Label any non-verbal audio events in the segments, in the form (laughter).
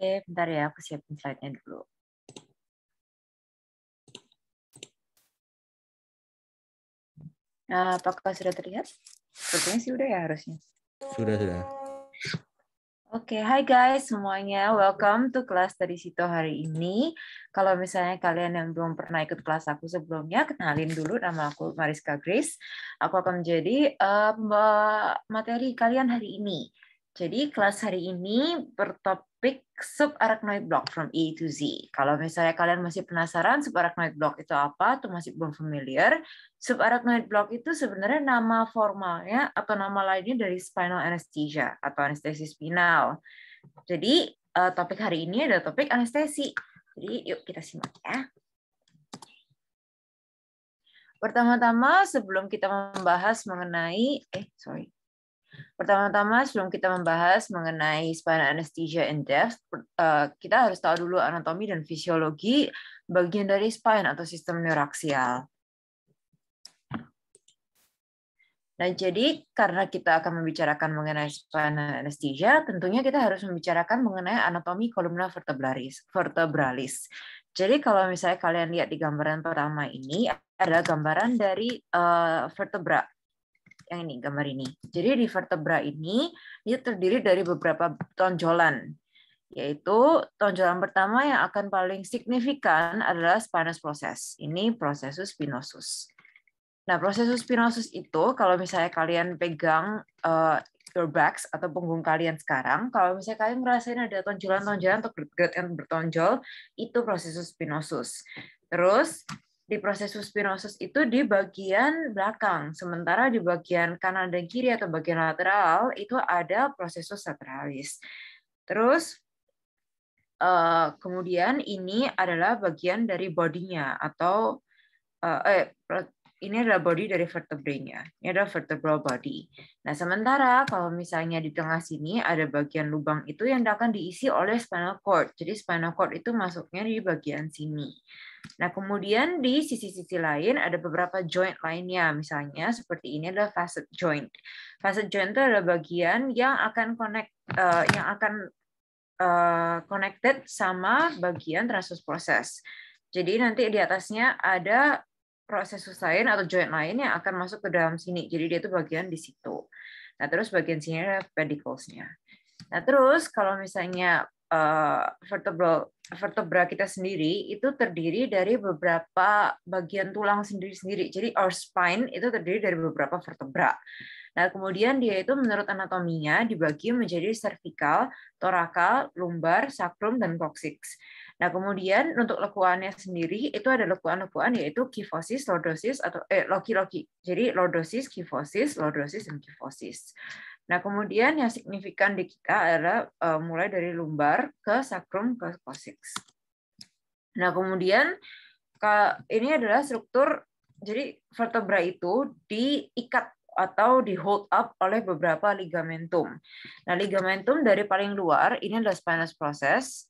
Oke, bentar ya, aku siapin slide-nya dulu. Nah, apakah sudah terlihat? Sepertinya sih udah ya harusnya. Sudah, sudah. Oke, okay, hai guys semuanya. Welcome to kelas dari Sito hari ini. Kalau misalnya kalian yang belum pernah ikut kelas aku sebelumnya, kenalin dulu nama aku Mariska Grace. Aku akan menjadi uh, materi kalian hari ini. Jadi kelas hari ini bertop topik subarachnoid block from A to Z. Kalau misalnya kalian masih penasaran subarachnoid block itu apa atau masih belum familiar, subarachnoid block itu sebenarnya nama formalnya atau nama lainnya dari spinal anesthesia atau anestesi spinal. Jadi eh, topik hari ini adalah topik anestesi. Jadi yuk kita simak ya. Pertama-tama sebelum kita membahas mengenai eh sorry Pertama-tama sebelum kita membahas mengenai spinal anesthesia and depth, eh, kita harus tahu dulu anatomi dan fisiologi bagian dari spine atau sistem neuraksial. Nah, jadi karena kita akan membicarakan mengenai spinal anesthesia, tentunya kita harus membicarakan mengenai anatomi kolumna vertebralis. vertebralis. Jadi kalau misalnya kalian lihat di gambaran pertama ini, ada gambaran dari uh, vertebra yang ini gambar ini. Jadi di vertebra ini dia terdiri dari beberapa tonjolan yaitu tonjolan pertama yang akan paling signifikan adalah spinous process. Ini prosesus spinosus. Nah, prosesus spinosus itu kalau misalnya kalian pegang uh, your backs atau punggung kalian sekarang, kalau misalnya kalian ngerasain ada tonjolan-tonjolan atau gerd yang bertonjol, itu prosesus spinosus. Terus di proses spinosus itu di bagian belakang, sementara di bagian kanan dan kiri atau bagian lateral itu ada prosesus lateralis. Terus eh, kemudian ini adalah bagian dari bodinya atau eh, eh ini adalah body dari vertebrenya. Ini adalah vertebral body. Nah, sementara kalau misalnya di tengah sini ada bagian lubang itu yang akan diisi oleh spinal cord. Jadi spinal cord itu masuknya di bagian sini. Nah, kemudian di sisi-sisi lain ada beberapa joint lainnya, misalnya seperti ini adalah facet joint. Facet joint itu adalah bagian yang akan connect, uh, yang akan uh, connected sama bagian transverse process Jadi nanti di atasnya ada proses lain atau joint lain yang akan masuk ke dalam sini. Jadi dia itu bagian di situ. Nah, terus bagian sini adalah pedicles-nya. Nah, terus kalau misalnya Eh, vertebral vertebra kita sendiri itu terdiri dari beberapa bagian tulang sendiri-sendiri. Jadi our spine itu terdiri dari beberapa vertebra. Nah, kemudian dia itu menurut anatominya dibagi menjadi cervical, torakal, lumbar, sakrum dan coccyx. Nah, kemudian untuk lekuannya sendiri itu ada lekuan-lekuan yaitu kifosis, lordosis atau eh loki-loki. Jadi lordosis, kifosis, lordosis dan kifosis. Nah, kemudian yang signifikan di kita adalah uh, mulai dari lumbar ke sakrum ke coccyx. Nah, kemudian ke, ini adalah struktur jadi vertebra itu diikat atau di hold up oleh beberapa ligamentum. Nah, ligamentum dari paling luar ini adalah spinous process.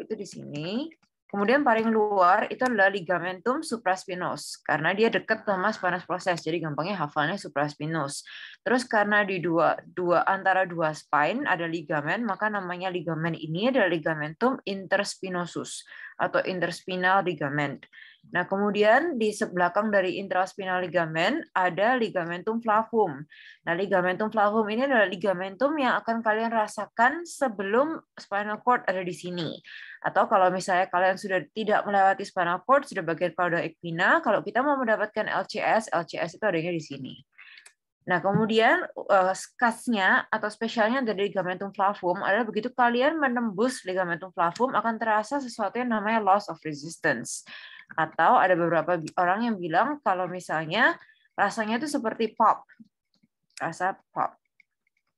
Itu di sini. Kemudian paling luar itu adalah ligamentum supraspinos karena dia dekat sama spinous proses jadi gampangnya hafalnya supraspinos. Terus karena di dua dua antara dua spine ada ligamen maka namanya ligamen ini adalah ligamentum interspinosus atau interspinal ligament. Nah, kemudian di sebelakang dari intraspinal ligamen ada ligamentum flavum. Nah, ligamentum flavum ini adalah ligamentum yang akan kalian rasakan sebelum spinal cord ada di sini. Atau kalau misalnya kalian sudah tidak melewati spinal cord, sudah bagian pada equina, kalau kita mau mendapatkan LCS, LCS itu adanya di sini. Nah, kemudian eh, khasnya atau spesialnya dari ligamentum flavum adalah begitu kalian menembus ligamentum flavum akan terasa sesuatu yang namanya loss of resistance. Atau ada beberapa orang yang bilang kalau misalnya rasanya itu seperti pop, rasa pop.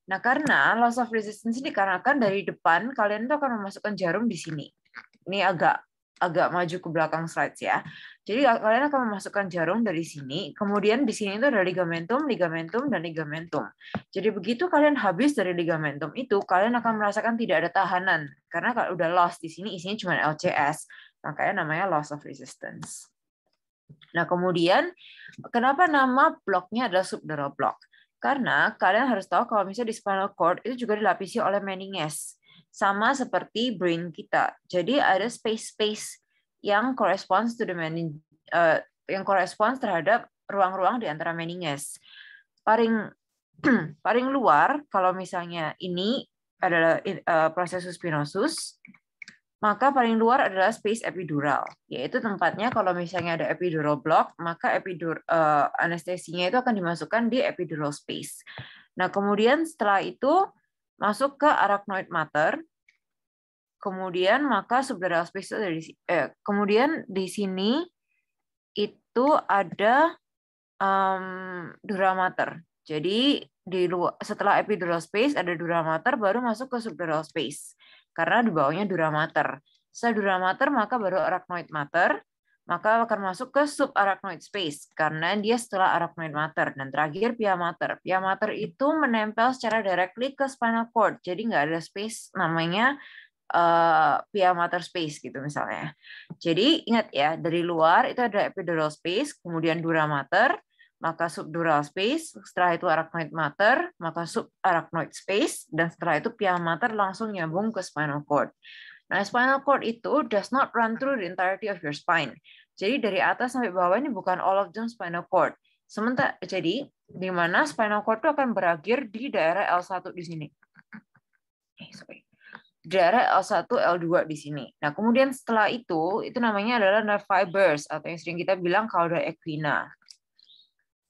Nah, karena loss of resistance ini dikarenakan dari depan kalian tuh akan memasukkan jarum di sini. Ini agak agak maju ke belakang slides ya. Jadi kalian akan memasukkan jarum dari sini, kemudian di sini itu ada ligamentum, ligamentum, dan ligamentum. Jadi begitu kalian habis dari ligamentum itu, kalian akan merasakan tidak ada tahanan karena kalau udah loss di sini isinya cuma LCS. Makanya namanya loss of resistance. Nah, kemudian kenapa nama bloknya adalah subdural block? Karena kalian harus tahu kalau misalnya di spinal cord itu juga dilapisi oleh meninges. Sama seperti brain kita. Jadi ada space-space yang corresponds to the mening, uh, eh, yang corresponds terhadap ruang-ruang di antara meninges. Paling (clears throat) paling luar kalau misalnya ini adalah uh, eh, proses spinosus maka paling luar adalah space epidural, yaitu tempatnya kalau misalnya ada epidural block, maka epidur uh, anestesinya itu akan dimasukkan di epidural space. Nah, kemudian setelah itu masuk ke arachnoid mater, kemudian maka subdural space itu dari eh, kemudian di sini itu ada um, dura mater. Jadi di luar, setelah epidural space ada dura mater baru masuk ke subdural space karena di bawahnya duramater. Setelah duramater maka baru arachnoid mater, maka akan masuk ke sub subarachnoid space karena dia setelah arachnoid mater dan terakhir pia mater. Pia mater itu menempel secara directly ke spinal cord, jadi nggak ada space namanya uh, pia mater space gitu misalnya. Jadi ingat ya dari luar itu ada epidural space, kemudian dura mater, maka subdural space, setelah itu arachnoid mater, maka subarachnoid space, dan setelah itu pia mater langsung nyambung ke spinal cord. Nah, spinal cord itu does not run through the entirety of your spine. Jadi dari atas sampai bawah ini bukan all of them spinal cord. Sementara jadi di mana spinal cord itu akan berakhir di daerah L1 di sini. Eh, sorry. Daerah L1, L2 di sini. Nah, kemudian setelah itu, itu namanya adalah nerve fibers atau yang sering kita bilang kauda equina.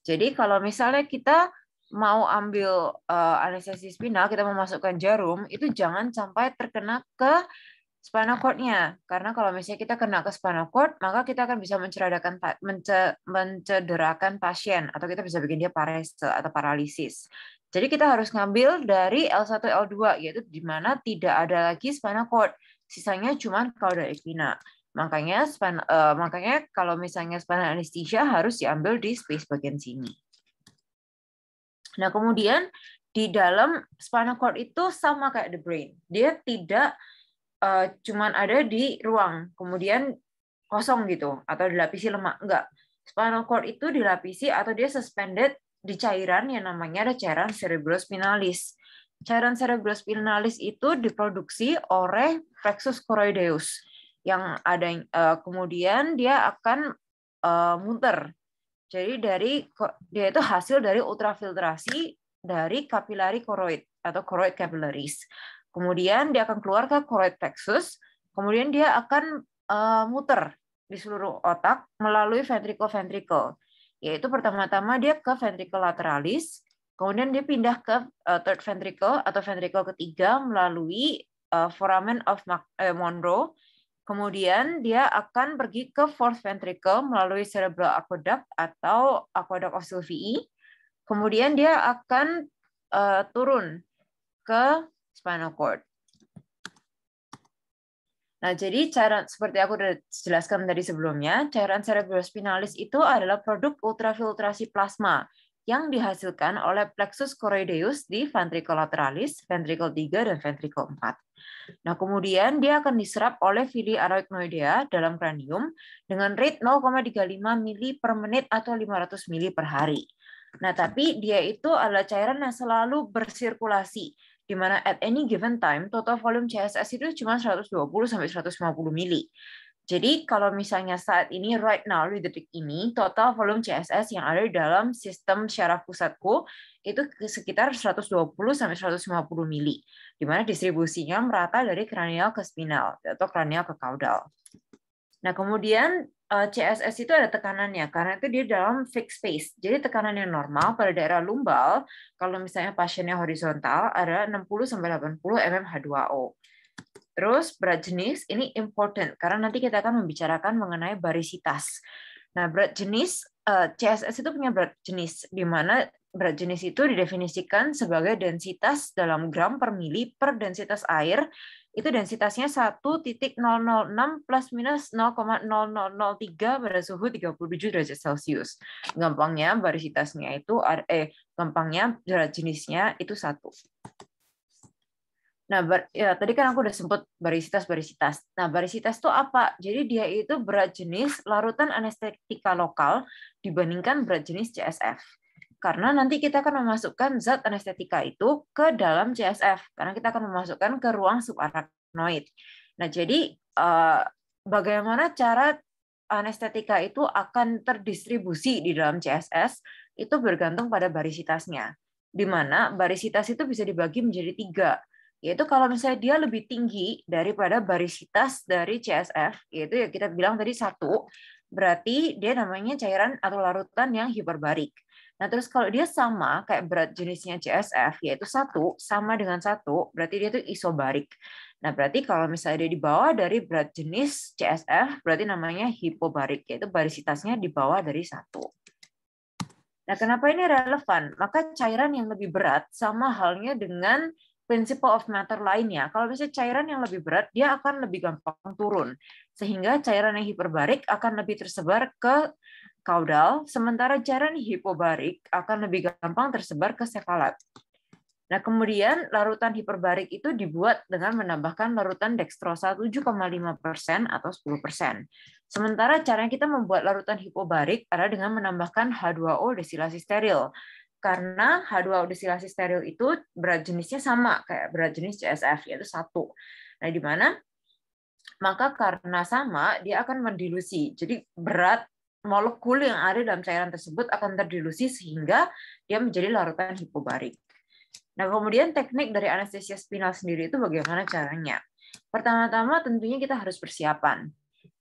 Jadi kalau misalnya kita mau ambil uh, anestesi spinal, kita memasukkan jarum, itu jangan sampai terkena ke spinal cord-nya. Karena kalau misalnya kita kena ke spinal cord, maka kita akan bisa menceradakan mence, mencederakan pasien atau kita bisa bikin dia parese atau paralisis. Jadi kita harus ngambil dari L1 L2 yaitu di mana tidak ada lagi spinal cord. Sisanya cuma kalau dari equina. Makanya span, uh, makanya kalau misalnya spinal anestesia harus diambil di space bagian sini. Nah, kemudian di dalam spinal cord itu sama kayak the brain. Dia tidak uh, cuman ada di ruang, kemudian kosong gitu, atau dilapisi lemak. Enggak. Spinal cord itu dilapisi atau dia suspended di cairan yang namanya ada cairan cerebrospinalis. Cairan cerebrospinalis itu diproduksi oleh plexus choroideus yang ada uh, kemudian dia akan uh, muter. Jadi dari dia itu hasil dari ultrafiltrasi dari kapilari koroid atau koroid capillaries. Kemudian dia akan keluar ke koroid plexus, kemudian dia akan uh, muter di seluruh otak melalui ventricle-ventricle. Yaitu pertama-tama dia ke ventricle lateralis, kemudian dia pindah ke uh, third ventricle atau ventricle ketiga melalui uh, foramen of Mac eh, Monroe, Kemudian dia akan pergi ke fourth ventricle melalui cerebral aqueduct atau aqueduct of Sylvii. Kemudian dia akan uh, turun ke spinal cord. Nah, jadi cara seperti aku sudah jelaskan dari sebelumnya, cairan cerebrospinalis itu adalah produk ultrafiltrasi plasma yang dihasilkan oleh plexus choroideus di ventricle lateralis, ventricle 3 dan ventricle 4. Nah, kemudian dia akan diserap oleh fili arachnoidea dalam kranium dengan rate 0,35 mili per menit atau 500 mili per hari. Nah, tapi dia itu adalah cairan yang selalu bersirkulasi, di mana at any given time total volume CSS itu cuma 120 sampai 150 mili. Jadi kalau misalnya saat ini, right now, di detik ini, total volume CSS yang ada di dalam sistem syaraf pusatku itu sekitar 120-150 mili, di mana distribusinya merata dari kranial ke spinal atau kranial ke kaudal. Nah, kemudian eh, CSS itu ada tekanannya, karena itu dia dalam fixed space. Jadi tekanannya normal pada daerah lumbal, kalau misalnya pasiennya horizontal, ada 60 80 mmh mmHg2O. Terus berat jenis ini important karena nanti kita akan membicarakan mengenai barisitas. Nah, berat jenis eh, CSS itu punya berat jenis di mana berat jenis itu didefinisikan sebagai densitas dalam gram per mili per densitas air itu densitasnya 1.006 plus minus 0,0003 pada suhu 37 derajat Celcius. Gampangnya barisitasnya itu eh gampangnya berat jenisnya itu satu. Nah, bar, ya, tadi kan aku udah sempat barisitas-barisitas. Nah, barisitas itu apa? Jadi dia itu berat jenis larutan anestetika lokal dibandingkan berat jenis CSF. Karena nanti kita akan memasukkan zat anestetika itu ke dalam CSF, karena kita akan memasukkan ke ruang subarachnoid Nah, jadi eh, bagaimana cara anestetika itu akan terdistribusi di dalam CSS itu bergantung pada barisitasnya. Di mana barisitas itu bisa dibagi menjadi tiga, yaitu kalau misalnya dia lebih tinggi daripada barisitas dari CSF, yaitu ya kita bilang tadi satu, berarti dia namanya cairan atau larutan yang hiperbarik. Nah, terus kalau dia sama kayak berat jenisnya CSF, yaitu satu sama dengan satu, berarti dia itu isobarik. Nah, berarti kalau misalnya dia di bawah dari berat jenis CSF, berarti namanya hipobarik, yaitu barisitasnya di bawah dari satu. Nah, kenapa ini relevan? Maka cairan yang lebih berat sama halnya dengan principle of matter lainnya. Kalau misalnya cairan yang lebih berat, dia akan lebih gampang turun. Sehingga cairan yang hiperbarik akan lebih tersebar ke kaudal, sementara cairan hipobarik akan lebih gampang tersebar ke sekalat. Nah, kemudian larutan hiperbarik itu dibuat dengan menambahkan larutan dextrosa 7,5% atau 10%. Sementara cara kita membuat larutan hipobarik adalah dengan menambahkan H2O desilasi steril karena H2 desilasi steril itu berat jenisnya sama kayak berat jenis CSF yaitu satu. Nah, di mana maka karena sama dia akan mendilusi. Jadi berat molekul yang ada dalam cairan tersebut akan terdilusi sehingga dia menjadi larutan hipobarik. Nah, kemudian teknik dari anestesia spinal sendiri itu bagaimana caranya? Pertama-tama tentunya kita harus persiapan.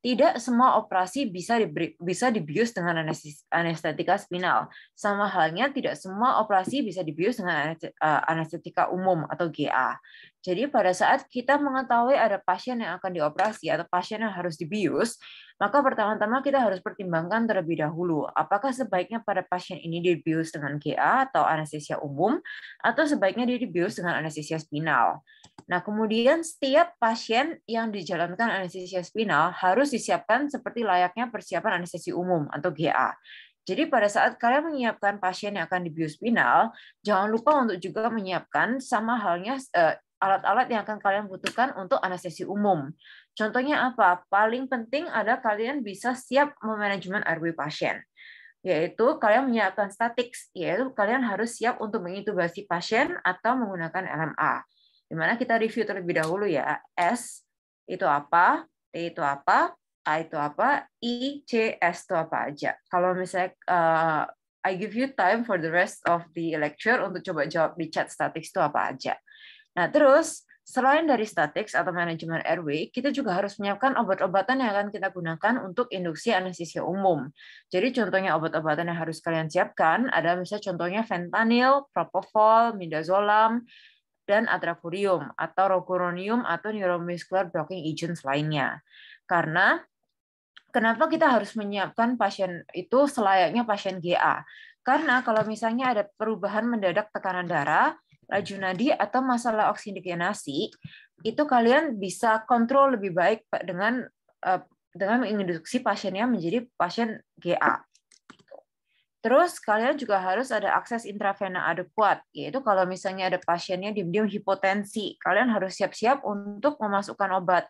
Tidak semua operasi bisa diberi, bisa dibius dengan anestetika spinal. Sama halnya tidak semua operasi bisa dibius dengan eh, anestetika umum atau GA. Jadi pada saat kita mengetahui ada pasien yang akan dioperasi atau pasien yang harus dibius, maka pertama-tama kita harus pertimbangkan terlebih dahulu apakah sebaiknya pada pasien ini dibius dengan GA atau anestesia umum atau sebaiknya dia dibius dengan anestesia spinal. Nah, kemudian setiap pasien yang dijalankan anestesia spinal harus disiapkan seperti layaknya persiapan anestesi umum atau GA. Jadi pada saat kalian menyiapkan pasien yang akan dibius spinal, jangan lupa untuk juga menyiapkan sama halnya eh, alat-alat yang akan kalian butuhkan untuk anestesi umum. Contohnya apa? Paling penting ada kalian bisa siap memanajemen RW pasien yaitu kalian menyiapkan statik, yaitu kalian harus siap untuk mengintubasi pasien atau menggunakan LMA. Di mana kita review terlebih dahulu ya, S itu apa, T itu apa, A itu apa, I, C, S itu apa aja. Kalau misalnya uh, I give you time for the rest of the lecture untuk coba jawab di chat statik itu apa aja. Nah, terus selain dari statics atau manajemen airway, kita juga harus menyiapkan obat-obatan yang akan kita gunakan untuk induksi anestesia umum. Jadi contohnya obat-obatan yang harus kalian siapkan ada misalnya contohnya fentanyl, propofol, midazolam, dan atracurium atau rocuronium atau neuromuscular blocking agents lainnya. Karena kenapa kita harus menyiapkan pasien itu selayaknya pasien GA? Karena kalau misalnya ada perubahan mendadak tekanan darah, laju nadi atau masalah oksigenasi, itu kalian bisa kontrol lebih baik dengan eh, dengan menginduksi pasiennya menjadi pasien GA. Terus kalian juga harus ada akses intravena adekuat, yaitu kalau misalnya ada pasiennya diem-diem hipotensi, kalian harus siap-siap untuk memasukkan obat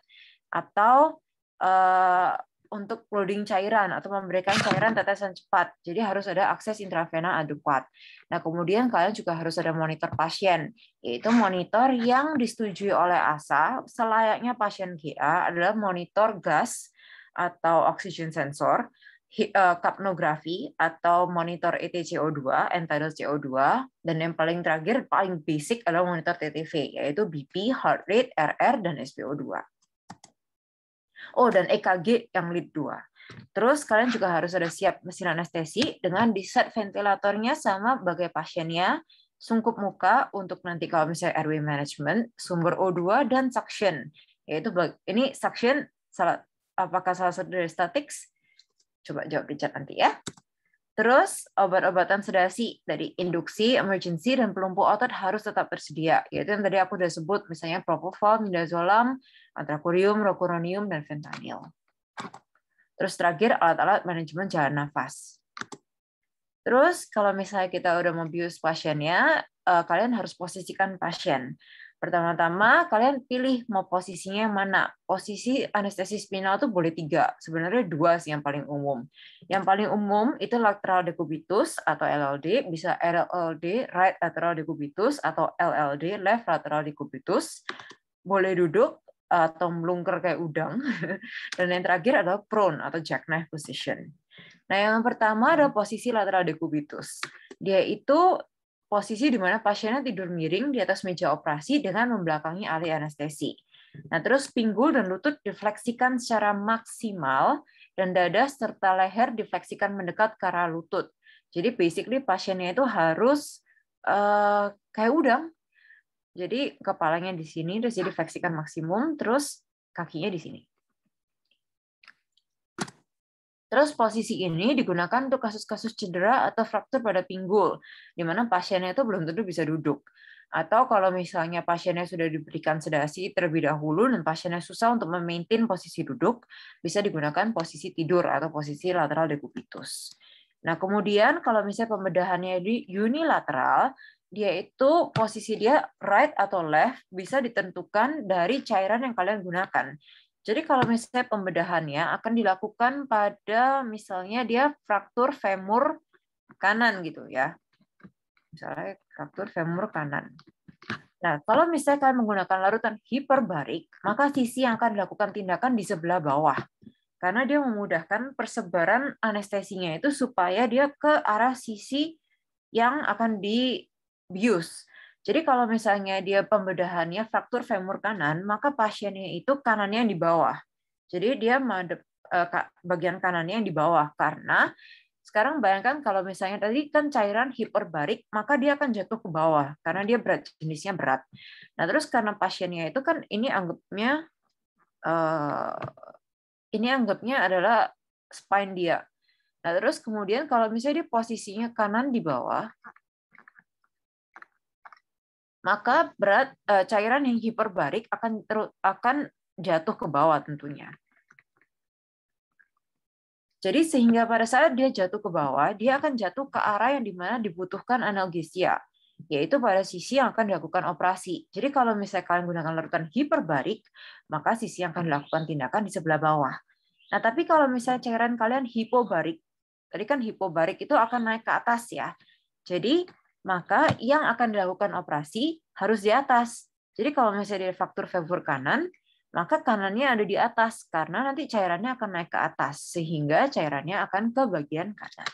atau eh, untuk loading cairan atau memberikan cairan tetesan cepat. Jadi harus ada akses intravena adekuat. Nah, kemudian kalian juga harus ada monitor pasien, yaitu monitor yang disetujui oleh ASA selayaknya pasien GA adalah monitor gas atau oxygen sensor, eh, kapnografi atau monitor ETCO2, entitled CO2, dan yang paling terakhir paling basic adalah monitor TTV yaitu BP, heart rate, RR dan SpO2. Oh, dan EKG yang lead 2. Terus kalian juga harus ada siap mesin anestesi dengan diset ventilatornya sama bagai pasiennya, sungkup muka untuk nanti kalau misalnya airway management, sumber O2 dan suction. Yaitu ini suction salah apakah salah satu dari statics? Coba jawab di chat nanti ya. Terus obat-obatan sedasi dari induksi, emergency, dan pelumpuh otot harus tetap tersedia. Yaitu yang tadi aku sudah sebut, misalnya propofol, midazolam, antrakurium, rokuronium, dan fentanyl. Terus terakhir alat-alat manajemen jalan nafas. Terus kalau misalnya kita udah membius pasiennya, eh, kalian harus posisikan pasien. Pertama-tama kalian pilih mau posisinya mana. Posisi anestesi spinal tuh boleh tiga, sebenarnya dua sih yang paling umum. Yang paling umum itu lateral decubitus atau LLD, bisa LLD right lateral decubitus atau LLD left lateral decubitus. Boleh duduk, atau eh, melungker kayak udang. (laughs) Dan yang terakhir adalah prone atau jackknife position. Nah, yang pertama adalah hmm. posisi lateral decubitus. Dia itu posisi di mana pasiennya tidur miring di atas meja operasi dengan membelakangi alih anestesi. Nah, terus pinggul dan lutut difleksikan secara maksimal dan dada serta leher difleksikan mendekat ke arah lutut. Jadi basically pasiennya itu harus uh, kayak udang jadi kepalanya di sini, terus jadi fleksikan maksimum, terus kakinya di sini. Terus posisi ini digunakan untuk kasus-kasus cedera atau fraktur pada pinggul, di mana pasiennya itu belum tentu bisa duduk. Atau kalau misalnya pasiennya sudah diberikan sedasi terlebih dahulu dan pasiennya susah untuk memaintain posisi duduk, bisa digunakan posisi tidur atau posisi lateral decubitus. Nah, kemudian kalau misalnya pembedahannya di unilateral, dia itu posisi dia right atau left bisa ditentukan dari cairan yang kalian gunakan. Jadi kalau misalnya pembedahannya akan dilakukan pada misalnya dia fraktur femur kanan gitu ya. Misalnya fraktur femur kanan. Nah, kalau misalnya kalian menggunakan larutan hiperbarik, maka sisi yang akan dilakukan tindakan di sebelah bawah. Karena dia memudahkan persebaran anestesinya itu supaya dia ke arah sisi yang akan di bius. Jadi kalau misalnya dia pembedahannya fraktur femur kanan, maka pasiennya itu kanannya yang di bawah. Jadi dia eh, bagian kanannya yang di bawah karena sekarang bayangkan kalau misalnya tadi kan cairan hiperbarik, maka dia akan jatuh ke bawah karena dia berat jenisnya berat. Nah, terus karena pasiennya itu kan ini anggapnya eh, ini anggapnya adalah spine dia. Nah, terus kemudian kalau misalnya dia posisinya kanan di bawah, maka berat eh, cairan yang hiperbarik akan terus akan jatuh ke bawah tentunya. Jadi sehingga pada saat dia jatuh ke bawah, dia akan jatuh ke arah yang dimana dibutuhkan analgesia, yaitu pada sisi yang akan dilakukan operasi. Jadi kalau misalnya kalian gunakan larutan hiperbarik, maka sisi yang akan dilakukan tindakan di sebelah bawah. Nah, tapi kalau misalnya cairan kalian hipobarik, tadi kan hipobarik itu akan naik ke atas ya. Jadi maka yang akan dilakukan operasi harus di atas. Jadi kalau misalnya dia faktur favor kanan, maka kanannya ada di atas karena nanti cairannya akan naik ke atas sehingga cairannya akan ke bagian kanan.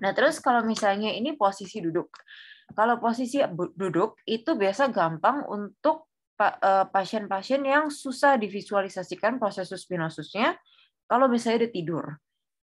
Nah, terus kalau misalnya ini posisi duduk. Kalau posisi duduk itu biasa gampang untuk eh, pasien-pasien yang susah divisualisasikan proses spinosusnya kalau misalnya dia tidur.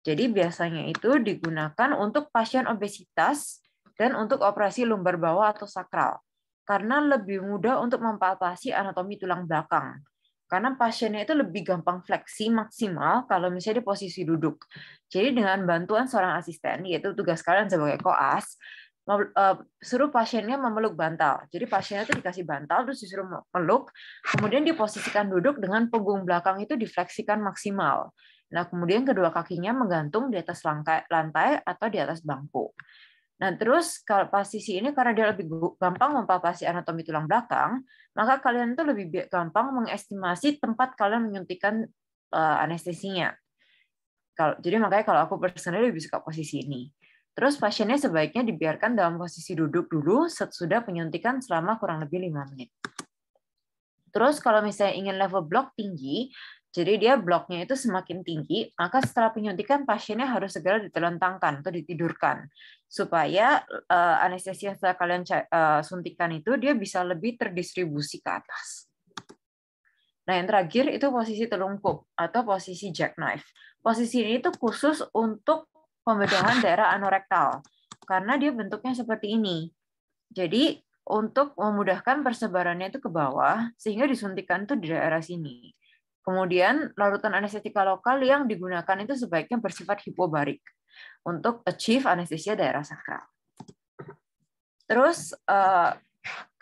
Jadi biasanya itu digunakan untuk pasien obesitas dan untuk operasi lumbar bawah atau sakral karena lebih mudah untuk mempalpasi anatomi tulang belakang. Karena pasiennya itu lebih gampang fleksi maksimal kalau misalnya di posisi duduk. Jadi dengan bantuan seorang asisten, yaitu tugas kalian sebagai koas, eh, suruh pasiennya memeluk bantal. Jadi pasiennya itu dikasih bantal, terus disuruh meluk, kemudian diposisikan duduk dengan punggung belakang itu difleksikan maksimal. Nah, kemudian kedua kakinya menggantung di atas lantai atau di atas bangku. Nah, terus kalau posisi ini karena dia lebih gampang mempapasi anatomi tulang belakang, maka kalian tuh lebih gampang mengestimasi tempat kalian menyuntikkan eh, anestesinya. Kalau jadi makanya kalau aku personal lebih suka posisi ini. Terus pasiennya sebaiknya dibiarkan dalam posisi duduk dulu sesudah penyuntikan selama kurang lebih 5 menit. Terus kalau misalnya ingin level block tinggi, jadi dia bloknya itu semakin tinggi, maka setelah penyuntikan pasiennya harus segera ditelentangkan atau ditidurkan supaya uh, anestesi yang setelah kalian uh, suntikan itu dia bisa lebih terdistribusi ke atas. Nah, yang terakhir itu posisi telungkup atau posisi jackknife. Posisi ini itu khusus untuk pembedahan (laughs) daerah anorektal karena dia bentuknya seperti ini. Jadi untuk memudahkan persebarannya itu ke bawah sehingga disuntikan tuh di daerah sini. Kemudian larutan anestetika lokal yang digunakan itu sebaiknya bersifat hipobarik untuk achieve anestesia daerah sakral. Terus eh,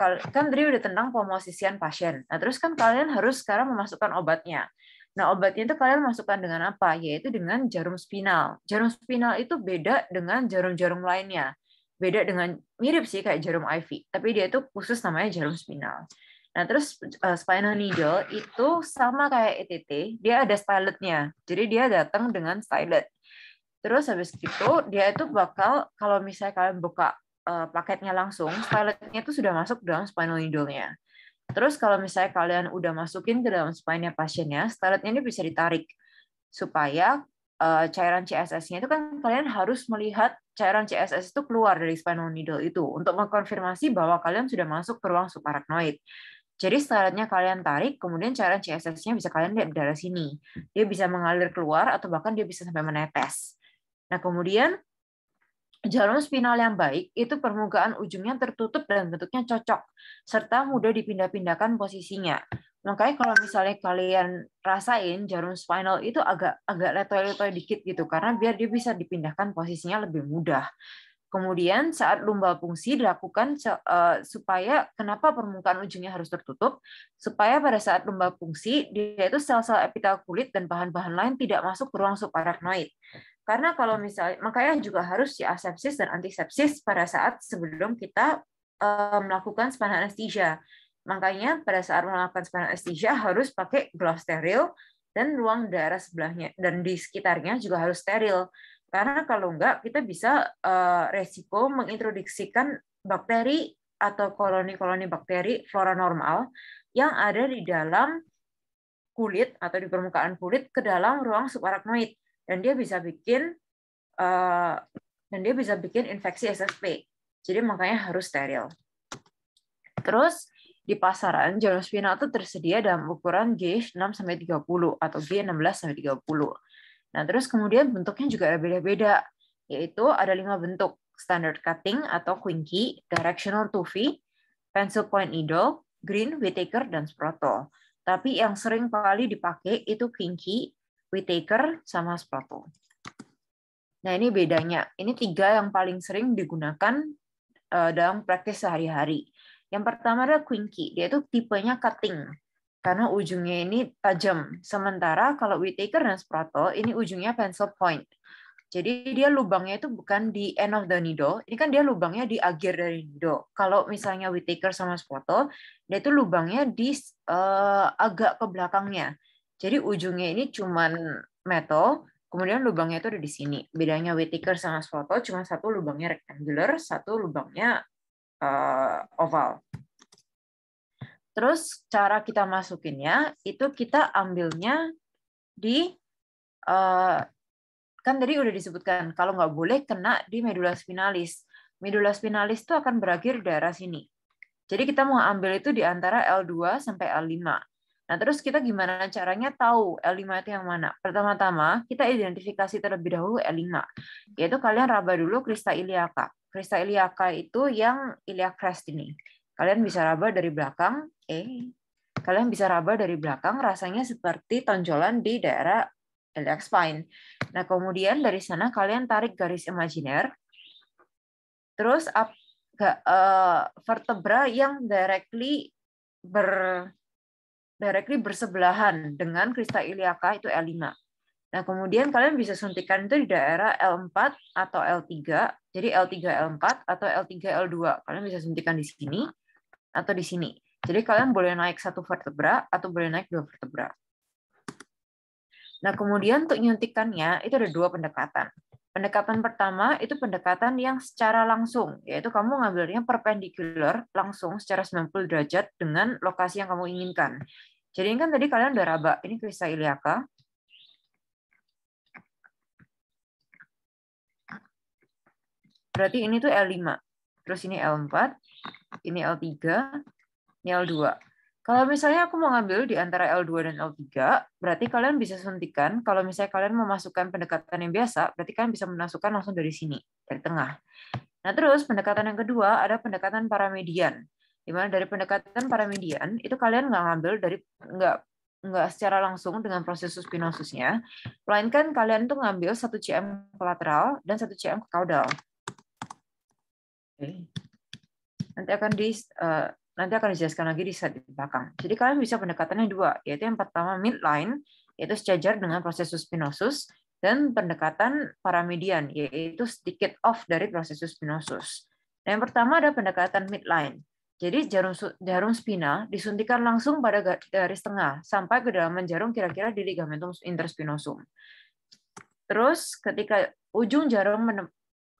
kan tadi udah tentang pemosisian pasien. Nah, terus kan kalian harus sekarang memasukkan obatnya. Nah, obatnya itu kalian masukkan dengan apa? Yaitu dengan jarum spinal. Jarum spinal itu beda dengan jarum-jarum lainnya. Beda dengan mirip sih kayak jarum IV, tapi dia itu khusus namanya jarum spinal. Nah, terus uh, spinal needle itu sama kayak ETT, dia ada styletnya. Jadi dia datang dengan stylet. Terus habis itu dia itu bakal kalau misalnya kalian buka uh, paketnya langsung, styletnya itu sudah masuk dalam spinal needle-nya. Terus kalau misalnya kalian udah masukin ke dalam spine-nya pasiennya, stylet-nya ini bisa ditarik supaya uh, cairan CSS-nya itu kan kalian harus melihat cairan CSS itu keluar dari spinal needle itu untuk mengkonfirmasi bahwa kalian sudah masuk ke ruang subarachnoid. Jadi syaratnya kalian tarik, kemudian cairan CSS-nya bisa kalian lihat dari sini. Dia bisa mengalir keluar atau bahkan dia bisa sampai menetes. Nah, kemudian jarum spinal yang baik itu permukaan ujungnya tertutup dan bentuknya cocok, serta mudah dipindah-pindahkan posisinya. Makanya kalau misalnya kalian rasain jarum spinal itu agak agak letoy-letoy dikit gitu, karena biar dia bisa dipindahkan posisinya lebih mudah. Kemudian saat lumba fungsi dilakukan eh, supaya kenapa permukaan ujungnya harus tertutup? Supaya pada saat lumba fungsi dia itu sel-sel epitel kulit dan bahan-bahan lain tidak masuk ke ruang subarachnoid. Karena kalau misalnya makanya juga harus asepsis dan antisepsis pada saat sebelum kita eh, melakukan spinal anestesia. Makanya pada saat melakukan spinal anestesia harus pakai gloves steril dan ruang daerah sebelahnya dan di sekitarnya juga harus steril karena kalau enggak, kita bisa eh, resiko mengintroduksikan bakteri atau koloni-koloni bakteri flora normal yang ada di dalam kulit atau di permukaan kulit ke dalam ruang subarachnoid dan dia bisa bikin eh, dan dia bisa bikin infeksi SSP. Jadi makanya harus steril. Terus di pasaran jarum spinal itu tersedia dalam ukuran gauge 6 sampai 30 atau G16 sampai 30. Nah, terus kemudian bentuknya juga beda-beda, yaitu ada lima bentuk. Standard cutting atau quinky, directional toffee, pencil point needle, green, whittaker, dan sprottle. Tapi yang sering kali dipakai itu quinky, whittaker, sama sprottle. Nah, ini bedanya. Ini tiga yang paling sering digunakan eh, dalam praktis sehari-hari. Yang pertama adalah quinky, dia itu tipenya cutting karena ujungnya ini tajam. Sementara kalau Whittaker dan Sprato ini ujungnya pencil point. Jadi dia lubangnya itu bukan di end of the needle, ini kan dia lubangnya di akhir dari needle. Kalau misalnya Whittaker sama Sprato, dia itu lubangnya di uh, agak ke belakangnya. Jadi ujungnya ini cuman metal, kemudian lubangnya itu ada di sini. Bedanya Whittaker sama Sprato, cuma satu lubangnya rectangular, satu lubangnya uh, oval. Terus cara kita masukinnya itu kita ambilnya di eh, kan tadi udah disebutkan kalau nggak boleh kena di medula spinalis. Medula spinalis itu akan berakhir di daerah sini. Jadi kita mau ambil itu di antara L2 sampai L5. Nah, terus kita gimana caranya tahu L5 itu yang mana? Pertama-tama, kita identifikasi terlebih dahulu L5, yaitu kalian raba dulu krista iliaka. Krista iliaka itu yang iliac crest ini. Kalian bisa raba dari belakang, E. Kalian bisa raba dari belakang, rasanya seperti tonjolan di daerah iliac spine. Nah, kemudian dari sana kalian tarik garis imajiner, terus up, ke, uh, vertebra yang directly ber directly bersebelahan dengan krista iliaka itu L5. Nah, kemudian kalian bisa suntikan itu di daerah L4 atau L3. Jadi L3 L4 atau L3 L2. Kalian bisa suntikan di sini atau di sini jadi kalian boleh naik satu vertebra atau boleh naik dua vertebra. Nah, kemudian untuk nyuntikannya itu ada dua pendekatan. Pendekatan pertama itu pendekatan yang secara langsung, yaitu kamu ngambilnya perpendicular langsung secara 90 derajat dengan lokasi yang kamu inginkan. Jadi ini kan tadi kalian udah raba, ini krista iliaka. Berarti ini tuh L5, terus ini L4, ini L3, ini L2. Kalau misalnya aku mau ngambil di antara L2 dan L3, berarti kalian bisa suntikan, kalau misalnya kalian memasukkan pendekatan yang biasa, berarti kalian bisa memasukkan langsung dari sini, dari tengah. Nah terus pendekatan yang kedua ada pendekatan paramedian, di mana dari pendekatan paramedian itu kalian nggak ngambil dari nggak nggak secara langsung dengan proses spinosusnya, melainkan kalian tuh ngambil satu cm ke lateral dan satu cm ke kaudal. Nanti akan di uh, Nanti akan dijelaskan lagi di slide di belakang. Jadi kalian bisa pendekatannya dua, yaitu yang pertama midline, yaitu sejajar dengan prosesus spinosus, dan pendekatan paramedian, yaitu sedikit off dari prosesus spinosus. Nah, yang pertama ada pendekatan midline. Jadi jarum jarum spina disuntikan langsung pada garis tengah sampai ke dalam jarum kira-kira di ligamentum interspinosum. Terus ketika ujung jarum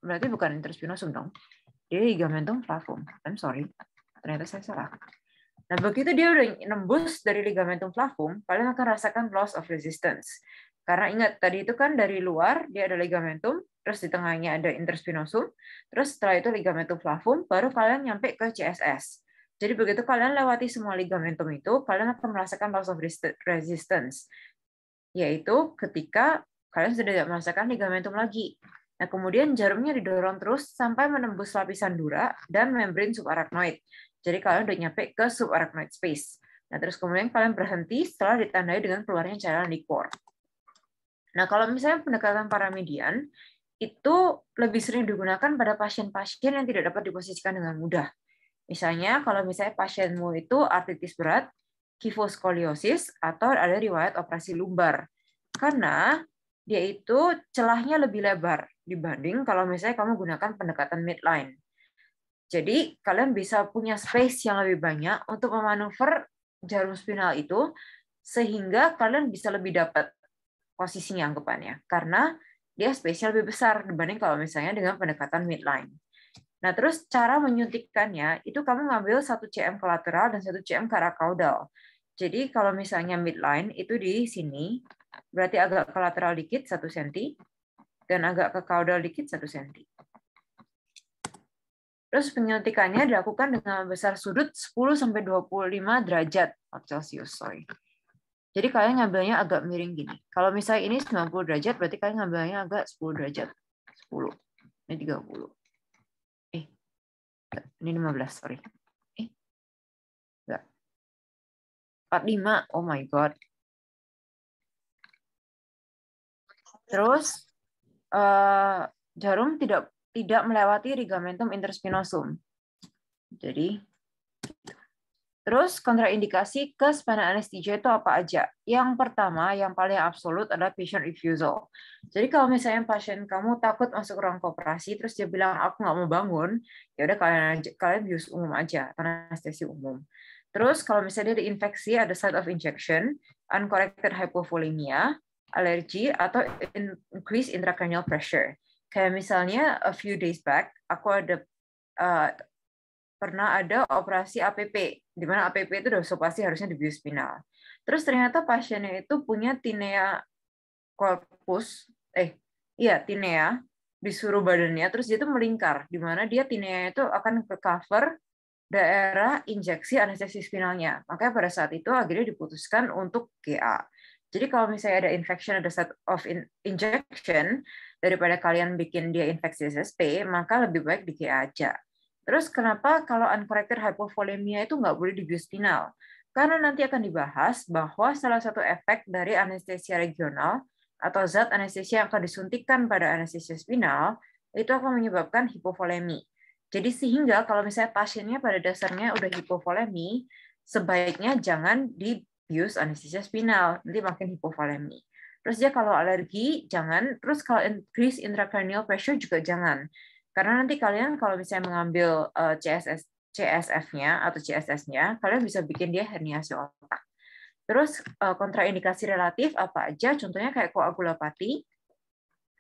berarti bukan interspinosum dong. Jadi ligamentum flavum. I'm sorry ternyata saya salah. Nah, begitu dia udah nembus dari ligamentum flavum, kalian akan rasakan loss of resistance. Karena ingat, tadi itu kan dari luar, dia ada ligamentum, terus di tengahnya ada interspinosum, terus setelah itu ligamentum flavum, baru kalian nyampe ke CSS. Jadi begitu kalian lewati semua ligamentum itu, kalian akan merasakan loss of resistance, yaitu ketika kalian sudah tidak merasakan ligamentum lagi. Nah, kemudian jarumnya didorong terus sampai menembus lapisan dura dan membrin subarachnoid. Jadi kalian udah nyampe ke subarachnoid space. Nah, terus kemudian kalian berhenti setelah ditandai dengan keluarnya cairan liquor. Nah, kalau misalnya pendekatan paramedian, itu lebih sering digunakan pada pasien-pasien yang tidak dapat diposisikan dengan mudah. Misalnya, kalau misalnya pasienmu itu artritis berat, kifoskoliosis, atau ada riwayat operasi lumbar. Karena dia itu celahnya lebih lebar dibanding kalau misalnya kamu gunakan pendekatan midline. Jadi kalian bisa punya space yang lebih banyak untuk memanuver jarum spinal itu sehingga kalian bisa lebih dapat posisinya anggapannya karena dia spesial lebih besar dibanding kalau misalnya dengan pendekatan midline. Nah, terus cara menyuntikkannya itu kamu ngambil satu CM ke lateral dan satu CM ke arah kaudal. Jadi kalau misalnya midline itu di sini, berarti agak ke lateral dikit 1 cm dan agak ke kaudal dikit 1 cm. Terus penyuntikannya dilakukan dengan besar sudut 10-25 derajat Celsius. Sorry. Jadi kalian ngambilnya agak miring gini. Kalau misalnya ini 90 derajat, berarti kalian ngambilnya agak 10 derajat. 10. Ini 30. Eh, ini 15, sorry. Eh, enggak. 45, oh my God. Terus, uh, jarum tidak tidak melewati ligamentum interspinosum. Jadi, terus kontraindikasi ke spinal anesthesia itu apa aja? Yang pertama, yang paling absolut adalah patient refusal. Jadi kalau misalnya pasien kamu takut masuk ruang operasi, terus dia bilang aku nggak mau bangun, ya udah kalian aja, kalian bius umum aja, anestesi umum. Terus kalau misalnya ada infeksi, ada site of injection, uncorrected hypovolemia, alergi, atau increase intracranial pressure. Kayak misalnya a few days back aku ada uh, pernah ada operasi APP di mana APP itu udah pasti harusnya di biospinal. Terus ternyata pasiennya itu punya tinea corpus eh iya tinea disuruh badannya terus dia itu melingkar di mana dia tinea itu akan ke cover daerah injeksi anestesi spinalnya. Makanya pada saat itu akhirnya diputuskan untuk GA. Jadi kalau misalnya ada infection, ada set of in injection, daripada kalian bikin dia infeksi SSP, maka lebih baik di aja. Terus kenapa kalau uncorrected hypovolemia itu nggak boleh di spinal? Karena nanti akan dibahas bahwa salah satu efek dari anestesia regional atau zat anestesia yang akan disuntikkan pada anestesia spinal itu akan menyebabkan hipovolemi. Jadi sehingga kalau misalnya pasiennya pada dasarnya udah hipovolemi, sebaiknya jangan di use anestesia spinal, nanti makin hipovolemi. Terus ya kalau alergi jangan, terus kalau increase intracranial pressure juga jangan. Karena nanti kalian kalau misalnya mengambil uh, eh, CSS CSF-nya atau CSS-nya, kalian bisa bikin dia herniasi otak. Terus eh, kontraindikasi relatif apa aja? Contohnya kayak koagulopati,